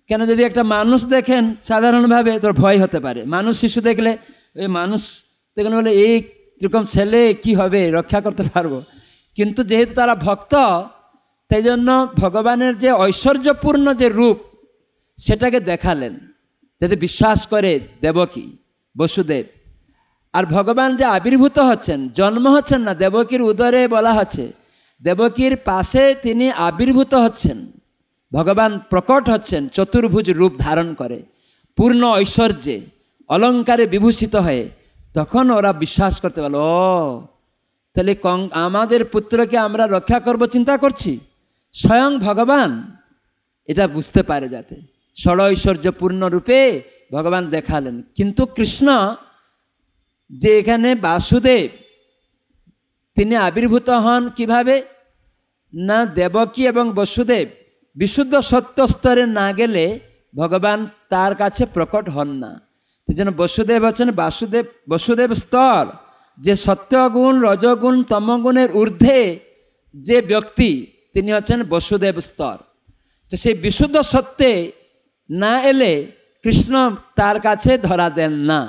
কেন যদি একটা মানুষ দেখেন সাধারণভাবে তোর ভয় হতে পারে মানুষ শিশু দেখলে ওই মানুষ দেখেন বলে এই এরকম ছেলে কি হবে রক্ষা করতে পারবো কিন্তু যেহেতু তারা ভক্ত তাই জন্য ভগবানের যে ঐশ্বর্যপূর্ণ যে রূপ সেটাকে দেখালেন যাতে বিশ্বাস করে দেবকী বসুদেব আর ভগবান যে আবির্ভূত হচ্ছেন জন্ম হচ্ছেন না দেবকীর উদরে বলা হচ্ছে দেবকীর পাশে তিনি আবির্ভূত হচ্ছেন ভগবান প্রকট হচ্ছেন চতুর্ভুজ রূপ ধারণ করে পূর্ণ ঐশ্বর্যে অলঙ্কারে বিভূষিত হয়ে তখন ওরা বিশ্বাস করতে পারল ও তাহলে কং আমাদের পুত্রকে আমরা রক্ষা করব চিন্তা করছি স্বয়ং ভগবান এটা বুঝতে পারে যাতে ষড় ঐশ্বর্যপূর্ণ রূপে ভগবান দেখালেন কিন্তু কৃষ্ণ যে এখানে বাসুদেব তিনি আবির্ভূত হন কিভাবে না দেবকী এবং বসুদেব বিশুদ্ধ সত্য স্তরে না গেলে ভগবান তার কাছে প্রকট হন না যেন বসুদেব হচ্ছেন বাসুদেব বসুদেব স্তর যে সত্যগুণ রজগুণ তমগুণের ঊর্ধ্বে যে ব্যক্তি তিনি হচ্ছেন বসুদেব স্তর তো সেই বিশুদ্ধ সত্যে না এলে কৃষ্ণ তার কাছে ধরা দেন না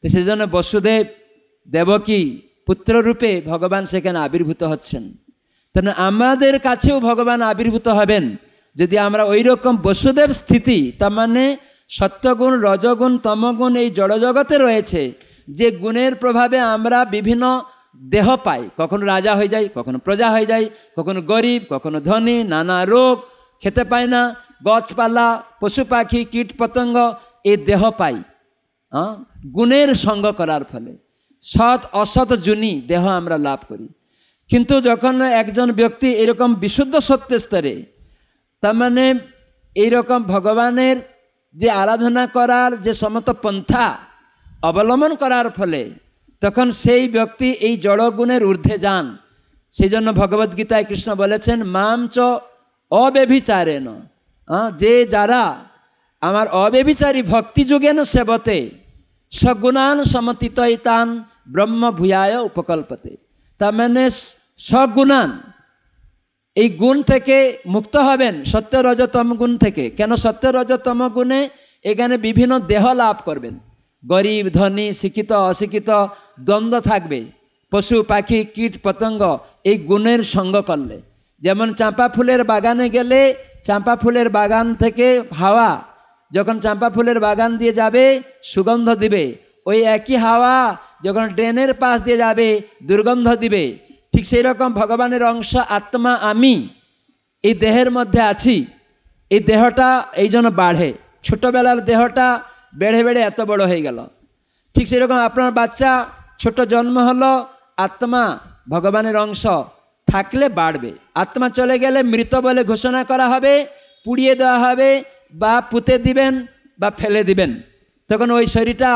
তো সেজন্য বসুদেব দেবকী পুত্ররূপে ভগবান সেখানে আবির্ভূত হচ্ছেন তাহলে আমাদের কাছেও ভগবান আবির্ভূত হবেন যদি আমরা ওই রকম বসুদেব স্থিতি তার মানে সত্যগুণ রজগুণ তমগুণ এই জড়জগতে রয়েছে যে গুণের প্রভাবে আমরা বিভিন্ন দেহ পাই কখনো রাজা হয়ে যায় কখনো প্রজা হয়ে যায় কখনো গরিব কখনো ধনী নানা রোগ খেতে পায় না গাছপালা পশু পাখি কীট পতঙ্গ এ দেহ পাই গুণের সঙ্গ করার ফলে সৎ অসৎ জুনি দেহ আমরা লাভ করি কিন্তু যখন একজন ব্যক্তি এরকম বিশুদ্ধ সত্য স্তরে তার মানে এইরকম ভগবানের যে আরাধনা করার যে সমস্ত পন্থা অবলম্বন করার ফলে তখন সেই ব্যক্তি এই জড়গুণের ঊর্ধ্বে যান সেই জন্য ভগবদ্গীতায় কৃষ্ণ বলেছেন মাম চ অব্যভিচারেণ যে যারা আমার অব্যবিচারী ভক্তিযোগেন সেবতে সগুণান সমতিতান ব্রহ্ম ভূয়ায় উপকল্পতে তার মানে সগুণান এই গুণ থেকে মুক্ত হবেন সত্যরজতম গুণ থেকে কেন সত্যরজতম গুণে এখানে বিভিন্ন দেহ লাভ করবেন গরিব ধনী শিক্ষিত অশিক্ষিত দ্বন্দ্ব থাকবে পশু পাখি কীট পতঙ্গ এই গুণের সঙ্গ করলে যেমন চাঁপা ফুলের বাগানে গেলে চাঁপা ফুলের বাগান থেকে হাওয়া যখন চাঁপা ফুলের বাগান দিয়ে যাবে সুগন্ধ দিবে ওই একই হাওয়া যখন ড্রেনের পাশ দিয়ে যাবে দুর্গন্ধ দিবে ঠিক সেই রকম ভগবানের অংশ আত্মা আমি এই দেহের মধ্যে আছি এই দেহটা এই জন্য বাড়ে ছোটোবেলার দেহটা বেড়ে বেড়ে এত বড় হয়ে গেল ঠিক সেরকম আপনার বাচ্চা ছোট জন্ম হলো আত্মা ভগবানের অংশ থাকলে বাড়বে আত্মা চলে গেলে মৃত বলে ঘোষণা করা হবে পুড়িয়ে দেওয়া হবে বা পুঁতে দিবেন বা ফেলে দিবেন তখন ওই শরীরটা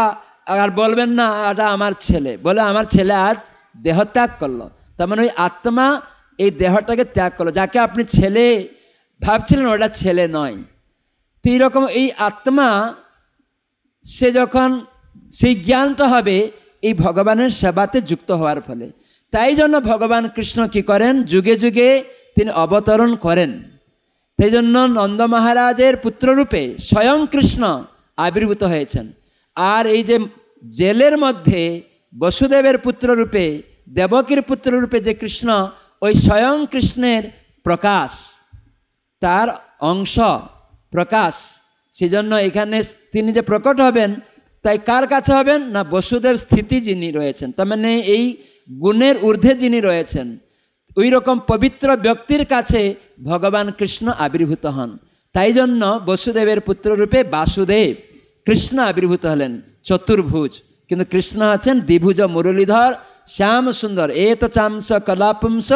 আর বলবেন না এটা আমার ছেলে বলে আমার ছেলে আজ দেহ ত্যাগ করলো তার মানে ওই আত্মা এই দেহটাকে ত্যাগ করলো যাকে আপনি ছেলে ভাবছিলেন ওটা ছেলে নয় তো এইরকম এই আত্মা সে যখন সেই জ্ঞানটা হবে এই ভগবানের সেবাতে যুক্ত হওয়ার ফলে তাই জন্য ভগবান কৃষ্ণ কি করেন যুগে যুগে তিনি অবতরণ করেন সেই জন্য নন্দ মহারাজের পুত্ররূপে স্বয়ং কৃষ্ণ আবির্ভূত হয়েছেন আর এই যে জেলের মধ্যে বসুদেবের পুত্ররূপে দেবকীর পুত্ররূপে যে কৃষ্ণ ওই স্বয়ং কৃষ্ণের প্রকাশ তার অংশ প্রকাশ সেজন্য এখানে তিনি যে প্রকট হবেন তাই কার কাছে হবেন না বসুদেব স্থিতি যিনি রয়েছেন তার মানে এই গুণের ঊর্ধ্বে যিনি রয়েছেন ওই রকম পবিত্র ব্যক্তির কাছে ভগবান কৃষ্ণ আবির্ভূত হন তাই জন্য বসুদেবের পুত্ররূপে বাসুদেব কৃষ্ণ আবির্ভূত হলেন চতুর্ভুজ কিন্তু কৃষ্ণ আছেন দ্বিভুজ মুরলীধর শ্যাম সুন্দর এ তো চামস কলাপুংস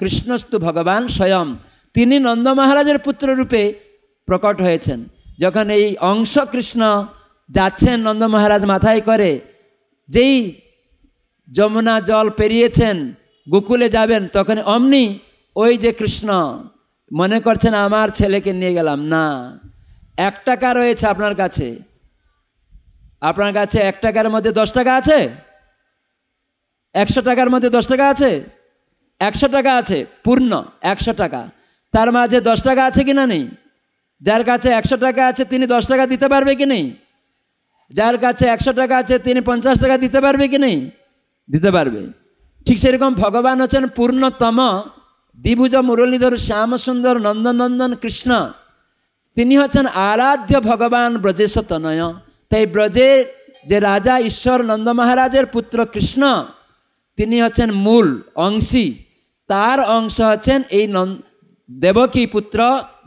কৃষ্ণস্তু ভগবান স্বয়ং তিনি নন্দ মহারাজের পুত্ররূপে প্রকট হয়েছেন যখন এই অংশ কৃষ্ণ যাচ্ছেন নন্দ মহারাজ মাথায় করে যেই যমুনা জল পেরিয়েছেন গোকুলে যাবেন তখন অমনি ওই যে কৃষ্ণ মনে করছেন আমার ছেলেকে নিয়ে গেলাম না এক টাকা রয়েছে আপনার কাছে আপনার কাছে এক টাকার মধ্যে দশ টাকা আছে একশো টাকার মধ্যে দশ টাকা আছে একশো টাকা আছে পূর্ণ একশো টাকা তার মাঝে দশ টাকা আছে কি না নেই যার কাছে একশো টাকা আছে তিনি দশ টাকা দিতে পারবে কি নেই যার কাছে একশো টাকা আছে তিনি পঞ্চাশ টাকা দিতে পারবে কি নেই দিতে পারবে ঠিক সেরকম ভগবান হচ্ছেন পূর্ণতম দ্বিভুজ মুরলীধর শ্যামসুন্দর নন্দনন্দন কৃষ্ণ তিনি হচ্ছেন আরাধ্য ভগবান ব্রজেশ তনয় তাই ব্রজে যে রাজা ঈশ্বর নন্দ মহারাজের পুত্র কৃষ্ণ তিনি হচ্ছেন মূল অংশী তার অংশ হচ্ছেন এই দেবকী পুত্র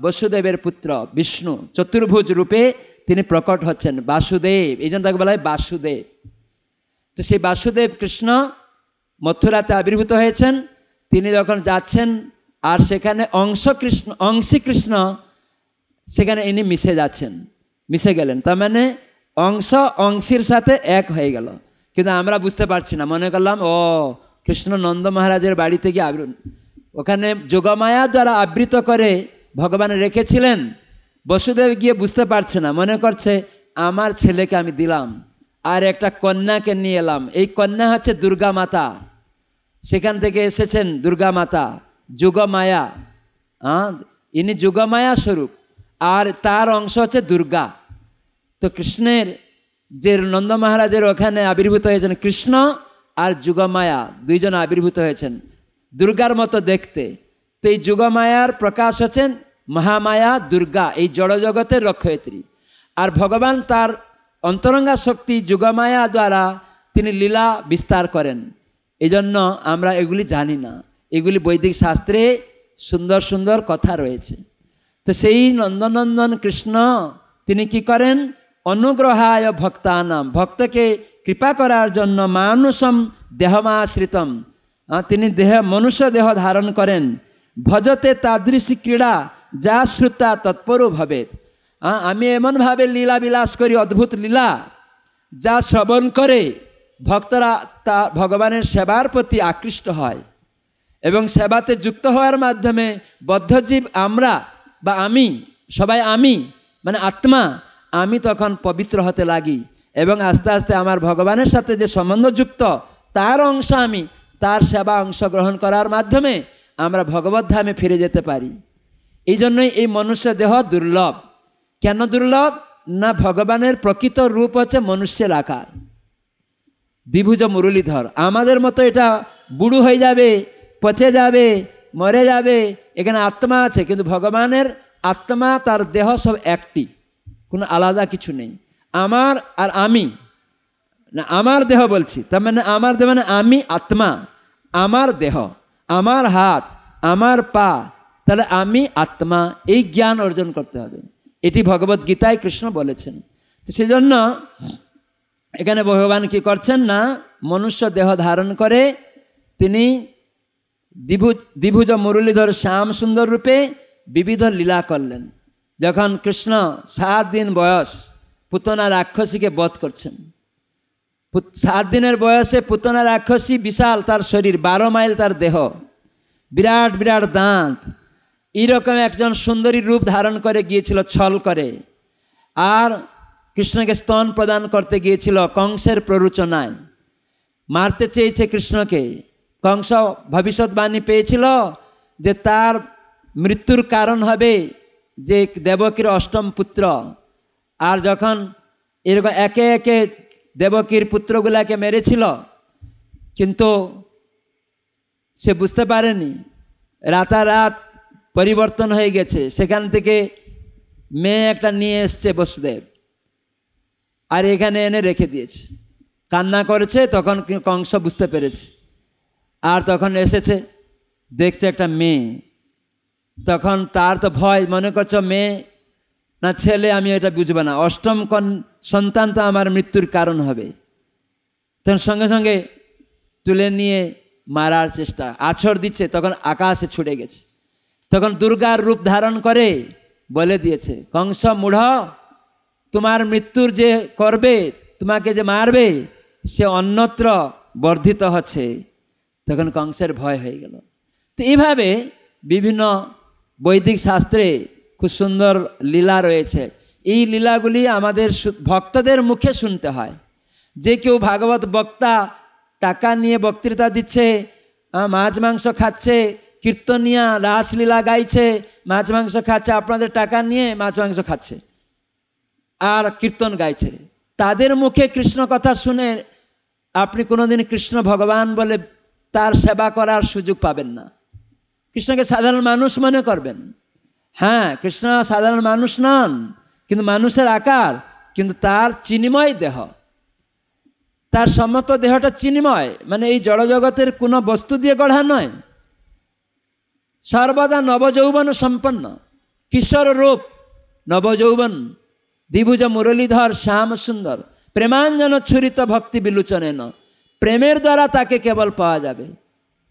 বসুদেবের পুত্র বিষ্ণু চতুর্ভুজ রূপে তিনি প্রকট হচ্ছেন বাসুদেব এই জন্য তাকে বলা হয় বাসুদেব তো সেই বাসুদেব কৃষ্ণ মথুরাতে আবির্ভূত হয়েছেন তিনি যখন যাচ্ছেন আর সেখানে অংশ কৃষ্ণ অংশী কৃষ্ণ সেখানে ইনি মিশে যাচ্ছেন মিশে গেলেন তার মানে অংশ অংশীর সাথে এক হয়ে গেল কিন্তু আমরা বুঝতে পারছি না মনে করলাম ও কৃষ্ণ নন্দ মহারাজের বাড়ি থেকে আবির ওখানে যোগমায়া দ্বারা আবৃত করে ভগবান রেখেছিলেন বসুদেব গিয়ে বুঝতে পারছে না মনে করছে আমার ছেলেকে আমি দিলাম আর একটা কন্যাকে নিয়ে এলাম এই কন্যা হচ্ছে দুর্গা মাতা সেখান থেকে এসেছেন দুর্গা মাতা যুগমায়া হ্যাঁ ইনি যুগমায়া স্বরূপ আর তার অংশ হচ্ছে দুর্গা তো কৃষ্ণের যে নন্দ মহারাজের ওখানে আবির্ভূত হয়েছেন কৃষ্ণ আর যুগমায়া দুইজন আবির্ভূত হয়েছেন দুর্গার মতো দেখতে তো এই যুগমায়ার প্রকাশ হচ্ছেন মহামায়া দুর্গা এই জড়জগতের রক্ষয়িত্রী আর ভগবান তার অন্তরঙ্গা শক্তি যোগামায়া দ্বারা তিনি লীলা বিস্তার করেন এজন্য আমরা এগুলি জানি না এগুলি বৈদিক শাস্ত্রে সুন্দর সুন্দর কথা রয়েছে তো সেই নন্দনন্দন কৃষ্ণ তিনি কি করেন অনুগ্রহায় ভক্তানাম ভক্তকে কৃপা করার জন্য মানুষম দেহমাশ্রিতম তিনি দেহ মনুষ্য দেহ ধারণ করেন ভজতে তাদৃশী ক্রীড়া যা শ্রুতা তৎপরও ভবেত আমি এমনভাবে লীলা বিলাস করি অদ্ভুত লীলা যা শ্রবণ করে ভক্তরা তা ভগবানের সেবার প্রতি আকৃষ্ট হয় এবং সেবাতে যুক্ত হওয়ার মাধ্যমে বদ্ধজীব আমরা বা আমি সবাই আমি মানে আত্মা আমি তখন পবিত্র হতে লাগি এবং আস্তে আস্তে আমার ভগবানের সাথে যে সম্বন্ধযুক্ত তার অংশ আমি তার সেবা অংশগ্রহণ করার মাধ্যমে আমরা ভগবত ধামে ফিরে যেতে পারি এই জন্যই এই মনুষ্য দেহ দুর্লভ কেন দুর্লভ না ভগবানের প্রকৃত রূপ হচ্ছে মনুষ্যের আকার দ্বিভুজ মুরলীধর আমাদের মতো এটা বুড়ো হয়ে যাবে পচে যাবে মরে যাবে এখানে আত্মা আছে কিন্তু ভগবানের আত্মা তার দেহ সব একটি কোনো আলাদা কিছু নেই আমার আর আমি না আমার দেহ বলছি তার মানে আমার দেহ মানে আমি আত্মা আমার দেহ আমার হাত আমার পা তাহলে আমি আত্মা এই জ্ঞান অর্জন করতে হবে এটি ভগবত গীতায় কৃষ্ণ বলেছেন তো সেজন্য এখানে ভগবান কি করছেন না মনুষ্য দেহ ধারণ করে তিনি দ্বিভুজ দ্বিভুজ মুরলীধর শ্যাম সুন্দর রূপে বিবিধ লীলা করলেন যখন কৃষ্ণ সাত দিন বয়স পুতনা রাক্ষসীকে বধ করছেন সাত দিনের বয়সে পুতনা রাক্ষসী বিশাল তার শরীর বারো মাইল তার দেহ বিরাট বিরাট দাঁত এরকম একজন সুন্দরী রূপ ধারণ করে গিয়েছিল ছল করে আর কৃষ্ণকে স্তন প্রদান করতে গিয়েছিল কংসের প্ররোচনায় মারতে চেয়েছে কৃষ্ণকে কংস ভবিষ্যৎবাণী পেয়েছিল যে তার মৃত্যুর কারণ হবে যে দেবকীর অষ্টম পুত্র আর যখন এরকম একে একে দেবকীর পুত্রগুলাকে মেরেছিল কিন্তু সে বুঝতে পারেনি রাতারাত পরিবর্তন হয়ে গেছে সেখান থেকে মেয়ে একটা নিয়ে এসছে বসুদেব আর এখানে এনে রেখে দিয়েছে কান্না করেছে তখন কংস বুঝতে পেরেছে আর তখন এসেছে দেখছে একটা মেয়ে তখন তার তো ভয় মনে করছ মেয়ে না ছেলে আমি এটা বুঝব না অষ্টম কন সন্তান তো আমার মৃত্যুর কারণ হবে তখন সঙ্গে সঙ্গে তুলে নিয়ে মারার চেষ্টা আছর দিচ্ছে তখন আকাশে ছুটে গেছে তখন দুর্গার রূপ ধারণ করে বলে দিয়েছে কংস মূঢ় তোমার মৃত্যুর যে করবে তোমাকে যে মারবে সে অন্যত্র বর্ধিত হচ্ছে তখন কংসের ভয় হয়ে গেল তো এইভাবে বিভিন্ন বৈদিক শাস্ত্রে খুব সুন্দর লীলা রয়েছে এই লীলাগুলি আমাদের ভক্তদের মুখে শুনতে হয় যে কেউ ভাগবত বক্তা টাকা নিয়ে বক্তৃতা দিচ্ছে মাছ মাংস খাচ্ছে কীর্তনিয়া রাসলীলা গাইছে মাছ মাংস খাচ্ছে আপনাদের টাকা নিয়ে মাছ মাংস খাচ্ছে আর কীর্তন গাইছে তাদের মুখে কৃষ্ণ কথা শুনে আপনি কোনোদিন কৃষ্ণ ভগবান বলে তার সেবা করার সুযোগ পাবেন না কৃষ্ণকে সাধারণ মানুষ মনে করবেন হ্যাঁ কৃষ্ণ সাধারণ মানুষ নন কিন্তু মানুষের আকার কিন্তু তার চিনিময় দেহ তার সমত দেহটা চিনিময় মানে এই জড়জগতের কোনো বস্তু দিয়ে গড়া নয় সর্বদা নবযৌবন সম্পন্ন কিশোর রূপ নবযৌবন দ্বিভুজ মুরলীধর শ্যাম সুন্দর প্রেমাঞ্জন ছুরিত ভক্তি বিলোচনেন প্রেমের দ্বারা তাকে কেবল পাওয়া যাবে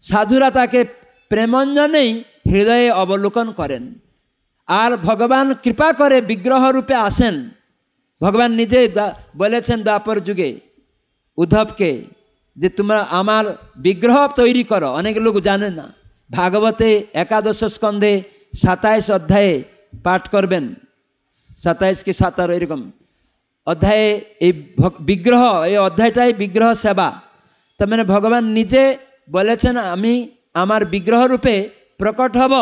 সাধুরা তাকে প্রেমাঞ্জনেই হৃদয়ে অবলোকন করেন আর ভগবান কৃপা করে বিগ্রহ রূপে আসেন ভগবান নিজে বলেছেন দাপর যুগে উদ্ধবকে যে তোমরা আমার বিগ্রহ তৈরি করো অনেক লোক জানে না ভাগবতে একাদশ স্কন্ধে সাতাইশ অধ্যায়ে পাঠ করবেন সাতাইশ কি সাতার এরকম অধ্যায়ে এই বিগ্রহ এই অধ্যায়টাই বিগ্রহ সেবা তার মানে ভগবান নিজে বলেছেন আমি আমার বিগ্রহ রূপে প্রকট হব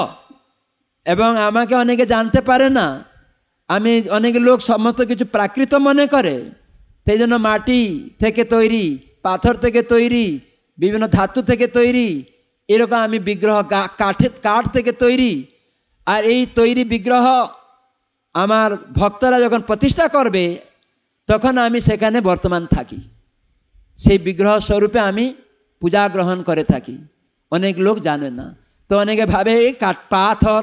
এবং আমাকে অনেকে জানতে পারে না আমি অনেক লোক সমস্ত কিছু প্রাকৃত মনে করে সেই জন্য মাটি থেকে তৈরি পাথর থেকে তৈরি বিভিন্ন ধাতু থেকে তৈরি এরকম আমি বিগ্রহ কাঠের কাঠ থেকে তৈরি আর এই তৈরি বিগ্রহ আমার ভক্তরা যখন প্রতিষ্ঠা করবে তখন আমি সেখানে বর্তমান থাকি সেই বিগ্রহ স্বরূপে আমি পূজা গ্রহণ করে থাকি অনেক লোক জানে না তো অনেকে ভাবে এই কাঠ পাথর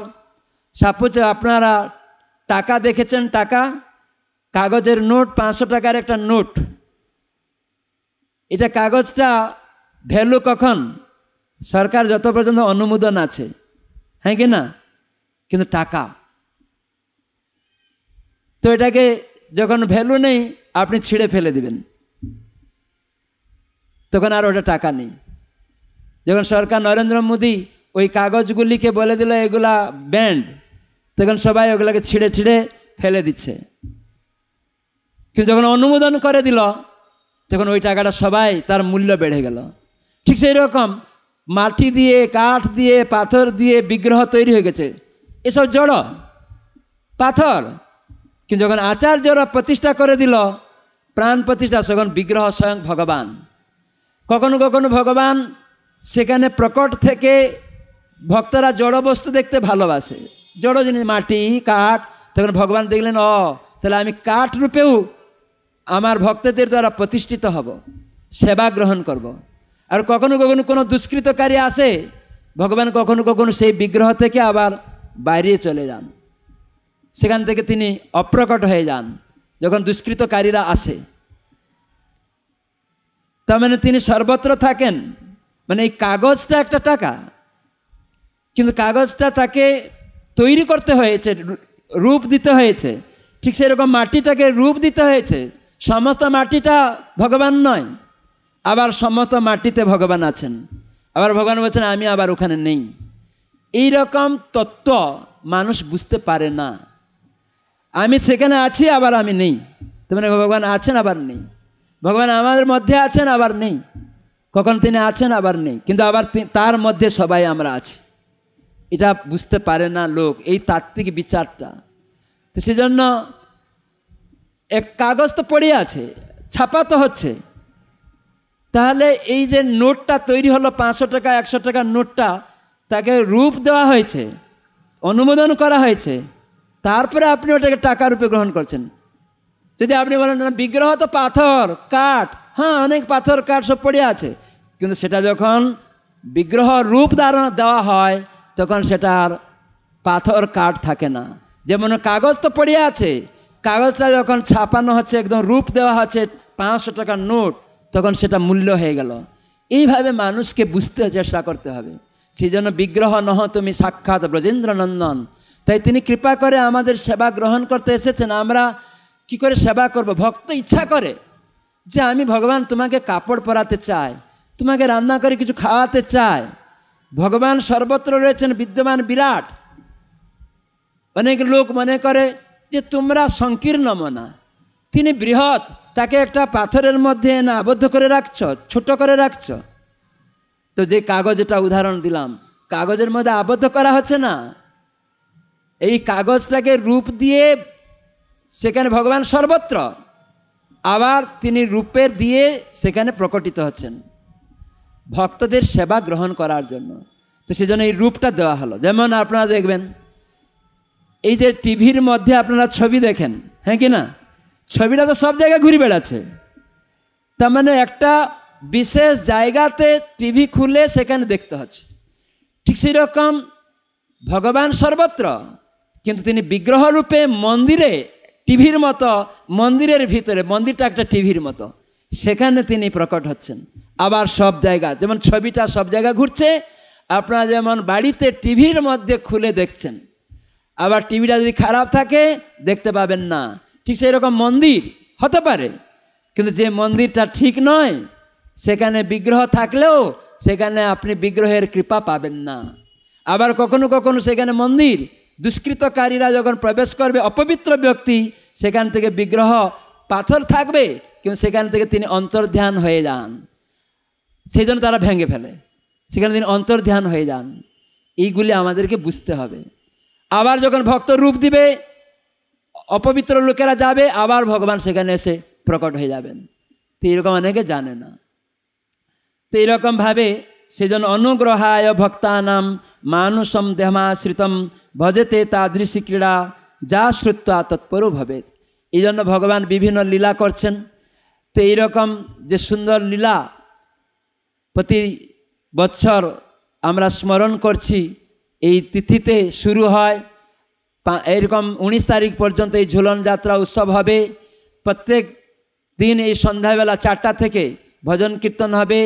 সাপোজ আপনারা টাকা দেখেছেন টাকা কাগজের নোট পাঁচশো টাকার একটা নোট এটা কাগজটা ভ্যালু কখন সরকার যত পর্যন্ত অনুমোদন আছে হ্যাঁ কি না কিন্তু টাকা তো এটাকে যখন ভ্যালু নেই আপনি ছিঁড়ে ফেলে দিবেন তখন আর ওটা টাকা নেই যখন সরকার নরেন্দ্র মোদী ওই কাগজগুলিকে বলে দিল এগুলা ব্যান্ড তখন সবাই ওগুলাকে ছিঁড়ে ছিঁড়ে ফেলে দিচ্ছে কিন্তু যখন অনুমোদন করে দিল তখন ওই টাকাটা সবাই তার মূল্য বেড়ে গেল ঠিক সেই রকম মাটি দিয়ে কাঠ দিয়ে পাথর দিয়ে বিগ্রহ তৈরি হয়ে গেছে এসব জড় পাথর কিন্তু যখন আচার্যরা প্রতিষ্ঠা করে দিল প্রাণ প্রতিষ্ঠা তখন বিগ্রহ স্বয়ং ভগবান কখনো কখনো ভগবান সেখানে প্রকট থেকে ভক্তরা জড় বস্তু দেখতে ভালোবাসে জড় জিনিস মাটি কাঠ তখন ভগবান দেখলেন অ তাহলে আমি কাঠ রূপেও আমার ভক্তদের দ্বারা প্রতিষ্ঠিত হব সেবা গ্রহণ করব। আর কখনো কখনো কোনো দুষ্কৃতকারী আসে ভগবান কখনো কখনো সেই বিগ্রহ থেকে আবার বাইরে চলে যান সেখান থেকে তিনি অপ্রকট হয়ে যান যখন দুষ্কৃতকারীরা আসে তার মানে তিনি সর্বত্র থাকেন মানে এই কাগজটা একটা টাকা কিন্তু কাগজটা তাকে তৈরি করতে হয়েছে রূপ দিতে হয়েছে ঠিক সেরকম মাটিটাকে রূপ দিতে হয়েছে সমস্ত মাটিটা ভগবান নয় আবার সমস্ত মাটিতে ভগবান আছেন আবার ভগবান বলছেন আমি আবার ওখানে নেই এই রকম তত্ত্ব মানুষ বুঝতে পারে না আমি সেখানে আছি আবার আমি নেই তেমনি মানে ভগবান আছেন আবার নেই ভগবান আমাদের মধ্যে আছেন আবার নেই কখন তিনি আছেন আবার নেই কিন্তু আবার তার মধ্যে সবাই আমরা আছি এটা বুঝতে পারে না লোক এই তাত্ত্বিক বিচারটা তো সেজন্য এক কাগজ তো পড়ে আছে ছাপা তো হচ্ছে তাহলে এই যে নোটটা তৈরি হলো পাঁচশো টাকা একশো টাকার নোটটা তাকে রূপ দেওয়া হয়েছে অনুমোদন করা হয়েছে তারপরে আপনি ওটাকে টাকা রূপে গ্রহণ করছেন যদি আপনি বলেন বিগ্রহ তো পাথর কাঠ হ্যাঁ অনেক পাথর কাঠ সব পড়ে আছে কিন্তু সেটা যখন বিগ্রহ রূপ দেওয়া হয় তখন সেটার পাথর কাঠ থাকে না যেমন কাগজ তো পড়ে আছে কাগজটা যখন ছাপানো হচ্ছে একদম রূপ দেওয়া হচ্ছে পাঁচশো টাকার নোট তখন সেটা মূল্য হয়ে গেল এইভাবে মানুষকে বুঝতে চেষ্টা করতে হবে সেই জন্য বিগ্রহ নহ তুমি সাক্ষাৎ ব্রজেন্দ্র নন্দন তাই তিনি কৃপা করে আমাদের সেবা গ্রহণ করতে এসেছেন আমরা কি করে সেবা করব ভক্ত ইচ্ছা করে যে আমি ভগবান তোমাকে কাপড় পরাতে চাই তোমাকে রান্না করে কিছু খাওয়াতে চাই ভগবান সর্বত্র রয়েছেন বিদ্যমান বিরাট অনেক লোক মনে করে যে তোমরা সংকীর্ণ মনা তিনি বৃহৎ তাকে একটা পাথরের মধ্যে না আবদ্ধ করে রাখছ ছোট করে রাখছ তো যে কাগজটা উদাহরণ দিলাম কাগজের মধ্যে আবদ্ধ করা হচ্ছে না এই কাগজটাকে রূপ দিয়ে সেখানে ভগবান সর্বত্র আবার তিনি রূপে দিয়ে সেখানে প্রকটিত হচ্ছেন ভক্তদের সেবা গ্রহণ করার জন্য তো সেজন্য এই রূপটা দেওয়া হলো যেমন আপনারা দেখবেন এই যে টিভির মধ্যে আপনারা ছবি দেখেন হ্যাঁ কি না ছবিটা তো সব জায়গায় ঘুরে বেড়াচ্ছে তার মানে একটা বিশেষ জায়গাতে টিভি খুলে সেখানে দেখতে হচ্ছে ঠিক সেই রকম ভগবান সর্বত্র কিন্তু তিনি বিগ্রহ রূপে মন্দিরে টিভির মতো মন্দিরের ভিতরে মন্দিরটা একটা টিভির মতো সেখানে তিনি প্রকট হচ্ছেন আবার সব জায়গা যেমন ছবিটা সব জায়গা ঘুরছে আপনারা যেমন বাড়িতে টিভির মধ্যে খুলে দেখছেন আবার টিভিটা যদি খারাপ থাকে দেখতে পাবেন না ঠিক সেই রকম মন্দির হতে পারে কিন্তু যে মন্দিরটা ঠিক নয় সেখানে বিগ্রহ থাকলেও সেখানে আপনি বিগ্রহের কৃপা পাবেন না আবার কখনো কখনো সেখানে মন্দির দুষ্কৃতকারীরা যখন প্রবেশ করবে অপবিত্র ব্যক্তি সেখান থেকে বিগ্রহ পাথর থাকবে কিন্তু সেখান থেকে তিনি অন্তর্ধ্যান হয়ে যান সেই জন্য তারা ভেঙে ফেলে সেখানে তিনি অন্তর্ধ্যান হয়ে যান এইগুলি আমাদেরকে বুঝতে হবে আবার যখন ভক্ত রূপ দিবে অপবিত্র লোকেরা যাবে আবার ভগবান সেখানে এসে প্রকট হয়ে যাবেন তো এরকম অনেকে জানে না তো এরকমভাবে সেজন্য অনুগ্রহায় ভক্তানাম মানুষম দেহমাশ্রিতম ভজেতে তাদৃশী ক্রীড়া যা শ্রুত্বা তৎপরও ভাবে এই জন্য ভগবান বিভিন্ন লীলা করছেন তো এইরকম যে সুন্দর লীলা প্রতি বছর আমরা স্মরণ করছি এই তিথিতে শুরু হয় এরকম উনিশ তারিখ পর্যন্ত এই ঝুলন যাত্রা উৎসব হবে প্রত্যেক দিন এই সন্ধ্যাবেলা চারটা থেকে ভজন কীর্তন হবে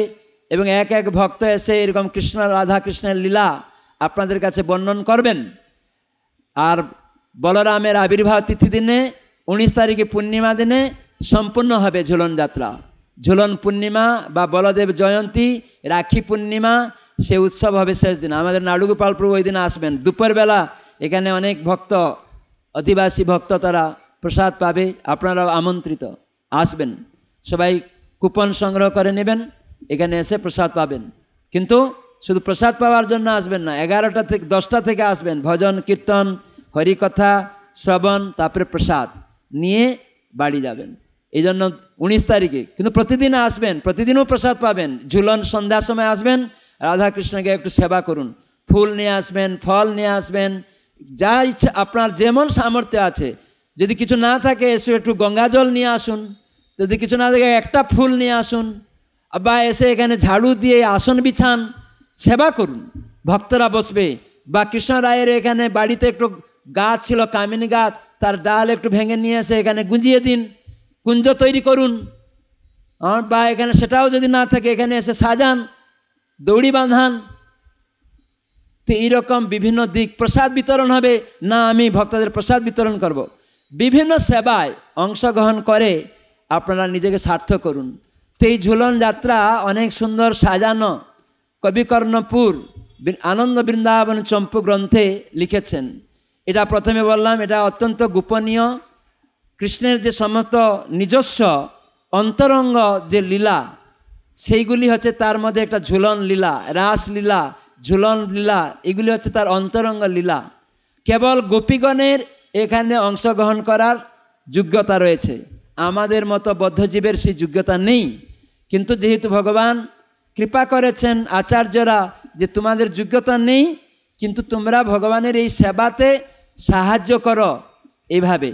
এবং এক এক ভক্ত এসে এরকম কৃষ্ণ রাধা কৃষ্ণের লীলা আপনাদের কাছে বর্ণন করবেন আর বলরামের আবির্ভাব তিথি দিনে উনিশ তারিখে পূর্ণিমা দিনে সম্পূর্ণ হবে ঝুলন যাত্রা ঝুলন পূর্ণিমা বা বলদেব জয়ন্তী রাখি পূর্ণিমা সে উৎসব হবে শেষ দিন আমাদের নাড়ুগোপাল প্রভু ওই দিন আসবেন দুপুরবেলা এখানে অনেক ভক্ত অধিবাসী ভক্ত তারা প্রসাদ পাবে আপনারাও আমন্ত্রিত আসবেন সবাই কুপন সংগ্রহ করে নেবেন এখানে এসে প্রসাদ পাবেন কিন্তু শুধু প্রসাদ পাওয়ার জন্য আসবেন না এগারোটা থেকে দশটা থেকে আসবেন ভজন কীর্তন হরিকথা শ্রবণ তারপরে প্রসাদ নিয়ে বাড়ি যাবেন এই জন্য উনিশ তারিখে কিন্তু প্রতিদিন আসবেন প্রতিদিনও প্রসাদ পাবেন ঝুলন সন্ধ্যার সময় আসবেন রাধাকৃষ্ণকে একটু সেবা করুন ফুল নিয়ে আসবেন ফল নিয়ে আসবেন যা ইচ্ছা আপনার যেমন সামর্থ্য আছে যদি কিছু না থাকে এসে একটু গঙ্গা জল নিয়ে আসুন যদি কিছু না থাকে একটা ফুল নিয়ে আসুন বা এসে এখানে ঝাড়ু দিয়ে আসন বিছান সেবা করুন ভক্তরা বসবে বা কৃষ্ণ রায়ের এখানে বাড়িতে একটু গাছ ছিল কামিনী গাছ তার ডাল একটু ভেঙে নিয়ে এসে এখানে গুঁজিয়ে দিন কুঞ্জ তৈরি করুন বা এখানে সেটাও যদি না থাকে এখানে এসে সাজান দৌড়ি বাঁধান তো এইরকম বিভিন্ন দিক প্রসাদ বিতরণ হবে না আমি ভক্তদের প্রসাদ বিতরণ করব। বিভিন্ন সেবায় অংশগ্রহণ করে আপনারা নিজেকে স্বার্থ করুন তো এই ঝুলন যাত্রা অনেক সুন্দর সাজানো কবিকর্ণপুর আনন্দ বৃন্দাবন চম্পু গ্রন্থে লিখেছেন এটা প্রথমে বললাম এটা অত্যন্ত গোপনীয় কৃষ্ণের যে সমস্ত নিজস্ব অন্তরঙ্গ যে লীলা সেইগুলি হচ্ছে তার মধ্যে একটা ঝুলন লীলা রাস লীলা ঝুলন লীলা এগুলি হচ্ছে তার অন্তরঙ্গ লীলা কেবল গোপীগণের এখানে অংশগ্রহণ করার যোগ্যতা রয়েছে আমাদের মতো বদ্ধজীবের সেই যোগ্যতা নেই কিন্তু যেহেতু ভগবান কৃপা করেছেন আচার্যরা যে তোমাদের যোগ্যতা নেই কিন্তু তোমরা ভগবানের এই সেবাতে সাহায্য করো এইভাবে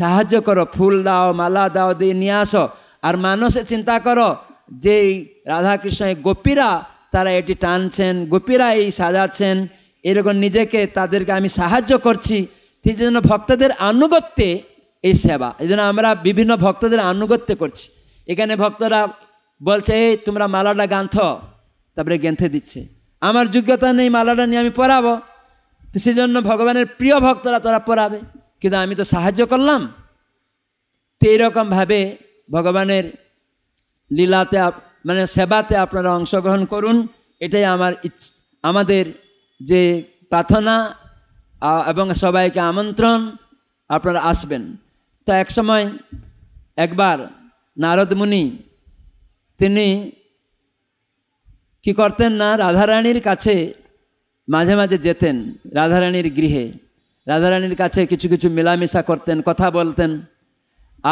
সাহায্য করো ফুল দাও মালা দাও দিয়ে নিয়ে আসো আর মানুষে চিন্তা করো যে রাধাকৃষ্ণ গোপীরা তারা এটি টানছেন গোপীরা এই সাজাচ্ছেন এরকম নিজেকে তাদেরকে আমি সাহায্য করছি সেই জন্য ভক্তদের আনুগত্যে এই সেবা এই জন্য আমরা বিভিন্ন ভক্তদের আনুগত্য করছি এখানে ভক্তরা বলছে এই তোমরা মালাটা গাঁথ তারপরে গেঁথে দিচ্ছে আমার যোগ্যতা নেই মালাটা নিয়ে আমি পড়াবো তো সেজন্য ভগবানের প্রিয় ভক্তরা তারা পড়াবে কিন্তু আমি তো সাহায্য করলাম তো এইরকমভাবে ভগবানের লীলাতে মানে সেবাতে আপনারা অংশগ্রহণ করুন এটাই আমার আমাদের যে প্রার্থনা এবং সবাইকে আমন্ত্রণ আপনারা আসবেন তা এক সময় একবার নারদমুনি তিনি কি করতেন না রাধারানীর কাছে মাঝে মাঝে যেতেন রাধারানীর গৃহে রাধারানীর কাছে কিছু কিছু মেলামেশা করতেন কথা বলতেন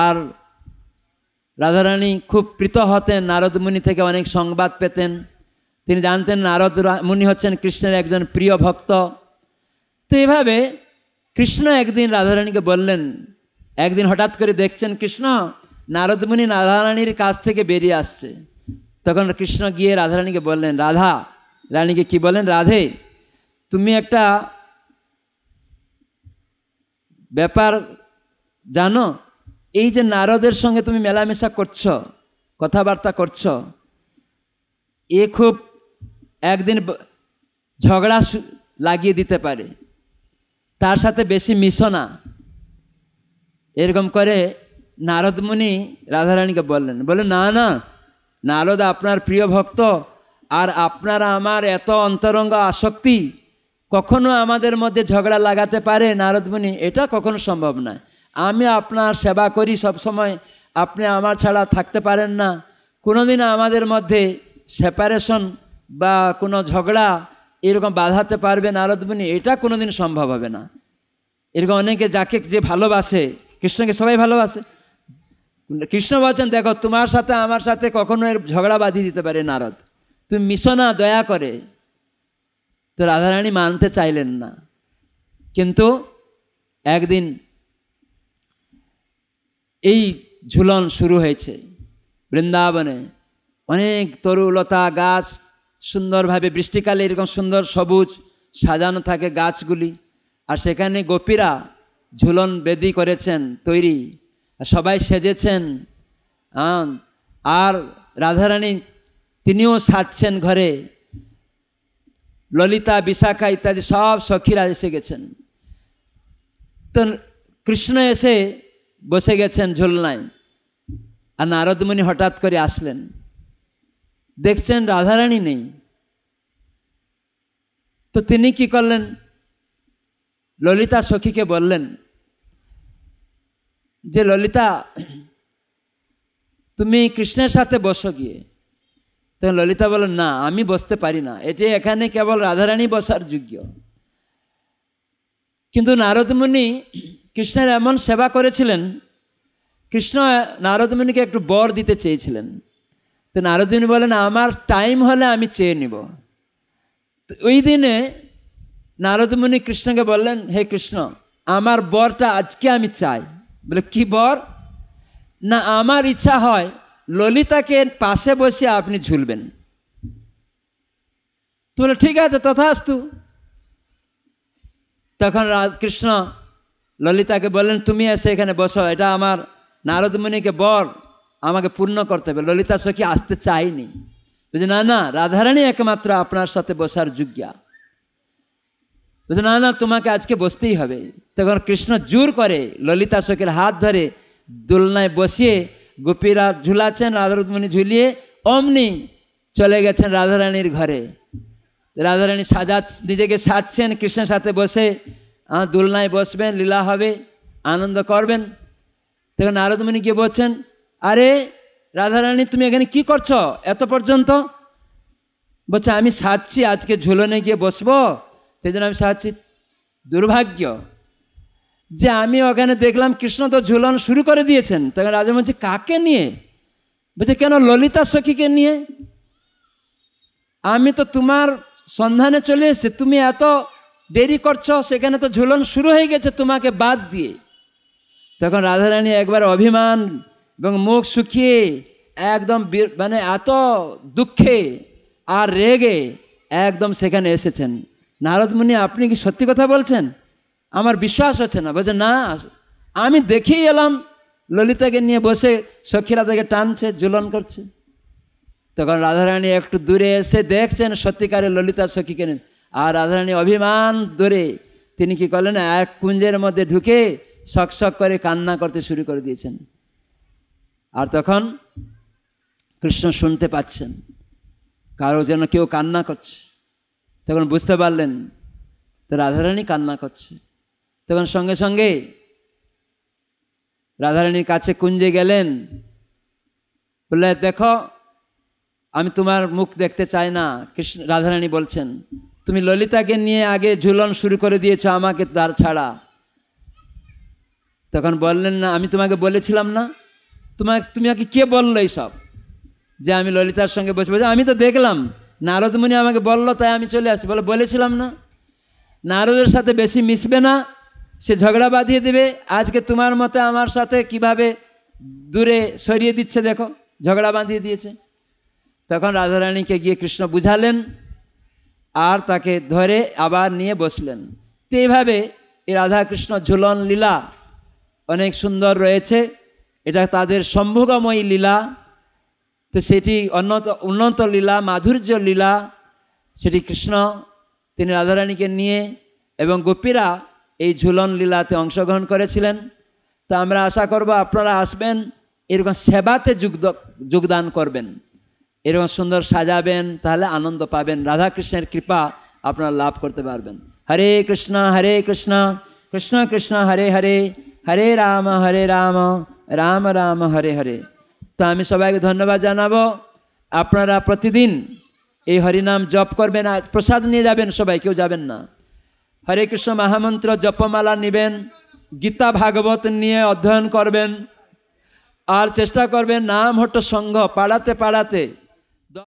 আর রাধারানী খুব প্রীত হতেন নারদ মুনি থেকে অনেক সংবাদ পেতেন তিনি জানতেন নারদ মুনি হচ্ছেন কৃষ্ণের একজন প্রিয় ভক্ত তো এভাবে কৃষ্ণ একদিন রাধারানীকে বললেন একদিন হঠাৎ করে দেখছেন কৃষ্ণ নারদমুনি রাধারানীর কাছ থেকে বেরিয়ে আসছে তখন কৃষ্ণ গিয়ে রাধারানীকে বললেন রাধা রানীকে কি বলেন রাধে তুমি একটা ব্যাপার জানো এই যে নারদের সঙ্গে তুমি মেলামেশা করছ কথাবার্তা করছ এ খুব একদিন ঝগড়া লাগিয়ে দিতে পারে তার সাথে বেশি মিশো না এরকম করে নারদমুনি রাধারানীকে বললেন বলে না না নারদ আপনার প্রিয় ভক্ত আর আপনার আমার এত অন্তরঙ্গ আসক্তি কখনো আমাদের মধ্যে ঝগড়া লাগাতে পারে নারদমুনি এটা কখনো সম্ভব নয় আমি আপনার সেবা করি সব সময় আপনি আমার ছাড়া থাকতে পারেন না কোনো দিন আমাদের মধ্যে সেপারেশন বা কোনো ঝগড়া এরকম বাধাতে পারবেন আরতমণি এটা কোনো দিন সম্ভব হবে না এরকম অনেকে যাকে যে ভালোবাসে কৃষ্ণকে সবাই ভালোবাসে কৃষ্ণ বলছেন দেখো তোমার সাথে আমার সাথে কখনো এর ঝগড়া বাঁধিয়ে দিতে পারে নারদ তুমি মিশো না দয়া করে তো রাধারানী মানতে চাইলেন না কিন্তু একদিন এই ঝুলন শুরু হয়েছে বৃন্দাবনে অনেক তরুলতা গাছ সুন্দরভাবে বৃষ্টিকালে এরকম সুন্দর সবুজ সাজানো থাকে গাছগুলি আর সেখানে গোপীরা ঝুলন বেদি করেছেন তৈরি সবাই সেজেছেন আর রাধারানী তিনিও সাজছেন ঘরে ললিতা বিশাখা ইত্যাদি সব সখীরা এসে গেছেন তো কৃষ্ণ এসে বসে গেছেন ঝুলনায় আর নারদমণি হঠাৎ করে আসলেন দেখছেন রাধারানী নেই তো তিনি কি করলেন ললিতা সখীকে বললেন যে ললিতা তুমি কৃষ্ণের সাথে বসো গিয়ে তো ললিতা বলেন না আমি বসতে পারি না এটি এখানে কেবল রাধারানী বসার যোগ্য কিন্তু নারদমুনি কৃষ্ণের এমন সেবা করেছিলেন কৃষ্ণ নারদমণিকে একটু বর দিতে চেয়েছিলেন তো নারদমণি বলেন আমার টাইম হলে আমি চেয়ে নিব ওই দিনে নারদমণি কৃষ্ণকে বললেন হে কৃষ্ণ আমার বরটা আজকে আমি চাই বলে কি বর না আমার ইচ্ছা হয় ললিতাকে পাশে বসে আপনি ঝুলবেন তো বলে ঠিক আছে তথাস্তু তখন রাধ কৃষ্ণ ললিতাকে বললেন তুমি এসে এখানে বসো এটা আমার নারদমণিকে বর আমাকে পূর্ণ করতে হবে ললিতা সখী আসতে চাইনি বুঝে না না রাধারানী একমাত্র আপনার সাথে বসার যোগ্যা বুঝে না না তোমাকে আজকে বসতেই হবে তখন কৃষ্ণ জোর করে ললিতা সখীর হাত ধরে দোলনায় বসিয়ে গোপীরা ঝুলাছেন রাধারদমণি ঝুলিয়ে অমনি চলে গেছেন রাধারানীর ঘরে রাধারানী সাজা নিজেকে সাজছেন কৃষ্ণের সাথে বসে দোলনায় বসবেন লীলা হবে আনন্দ করবেন তখন নারদমণি গিয়ে বলছেন আরে রাধারানী তুমি এখানে কি করছো এত পর্যন্ত বলছে আমি সাজছি আজকে ঝুলনে গিয়ে বসবো সেই জন্য আমি সাজছি দুর্ভাগ্য যে আমি ওখানে দেখলাম কৃষ্ণ তো ঝুলন শুরু করে দিয়েছেন তখন রাজা বলছে কাকে নিয়ে বলছে কেন ললিতা সখীকে নিয়ে আমি তো তোমার সন্ধানে চলে এসেছি তুমি এত দেরি করছো সেখানে তো ঝুলন শুরু হয়ে গেছে তোমাকে বাদ দিয়ে তখন রাধারানী একবার অভিমান এবং মুখ শুকিয়ে একদম মানে এত দুঃখে আর রেগে একদম সেখানে এসেছেন নারদমুনি আপনি কি সত্যি কথা বলছেন আমার বিশ্বাস হচ্ছে না বলছে না আমি দেখেই এলাম ললিতাকে নিয়ে বসে সখীরা তাকে টানছে জুলন করছে তখন রাধারানী একটু দূরে এসে দেখছেন সত্যিকারে ললিতা সখীকে নিয়ে আর রাধারানী অভিমান ধরে তিনি কি করলেন এক কুঞ্জের মধ্যে ঢুকে শক করে কান্না করতে শুরু করে দিয়েছেন আর তখন কৃষ্ণ শুনতে পাচ্ছেন কারো যেন কেউ কান্না করছে তখন বুঝতে পারলেন তো রাধারানী কান্না করছে তখন সঙ্গে সঙ্গে রাধারানীর কাছে কুঞ্জে গেলেন বললে দেখো আমি তোমার মুখ দেখতে চাই না কৃষ্ণ রাধারানী বলছেন তুমি ললিতাকে নিয়ে আগে ঝুলন শুরু করে দিয়েছ আমাকে তার ছাড়া তখন বললেন না আমি তোমাকে বলেছিলাম না তোমাকে তুমি আগে কে বললো এইসব যে আমি ললিতার সঙ্গে বসে বসে আমি তো দেখলাম মুনি আমাকে বললো তাই আমি চলে আসি বলে বলেছিলাম না নারদের সাথে বেশি মিশবে না সে ঝগড়া বাঁধিয়ে দেবে আজকে তোমার মতে আমার সাথে কিভাবে দূরে সরিয়ে দিচ্ছে দেখো ঝগড়া বাঁধিয়ে দিয়েছে তখন রাধারানীকে গিয়ে কৃষ্ণ বুঝালেন আর তাকে ধরে আবার নিয়ে বসলেন তো এইভাবে এই রাধাকৃষ্ণ ঝুলন লীলা অনেক সুন্দর রয়েছে এটা তাদের সম্ভোগময়ী লীলা তো সেটি অন্যত উন্নত লীলা মাধুর্য লীলা সেটি কৃষ্ণ তিনি রাধারানীকে নিয়ে এবং গোপীরা এই ঝুলন লীলাতে অংশগ্রহণ করেছিলেন তো আমরা আশা করব আপনারা আসবেন এরকম সেবাতে যোগদান করবেন এরকম সুন্দর সাজাবেন তাহলে আনন্দ পাবেন রাধাকৃষ্ণের কৃপা আপনারা লাভ করতে পারবেন হরে কৃষ্ণ হরে কৃষ্ণ কৃষ্ণ কৃষ্ণ হরে হরে হরে রাম হরে রাম রাম রাম হরে হরে তো আমি সবাইকে ধন্যবাদ জানাব আপনারা প্রতিদিন এই হরিনাম জপ করবেন আর প্রসাদ নিয়ে যাবেন সবাই কেউ যাবেন না হরে কৃষ্ণ মহামন্ত্র জপমালা নেবেন গীতা ভাগবত নিয়ে অধ্যয়ন করবেন আর চেষ্টা করবেন নাম হট সংঘ পাড়াতে পাড়াতে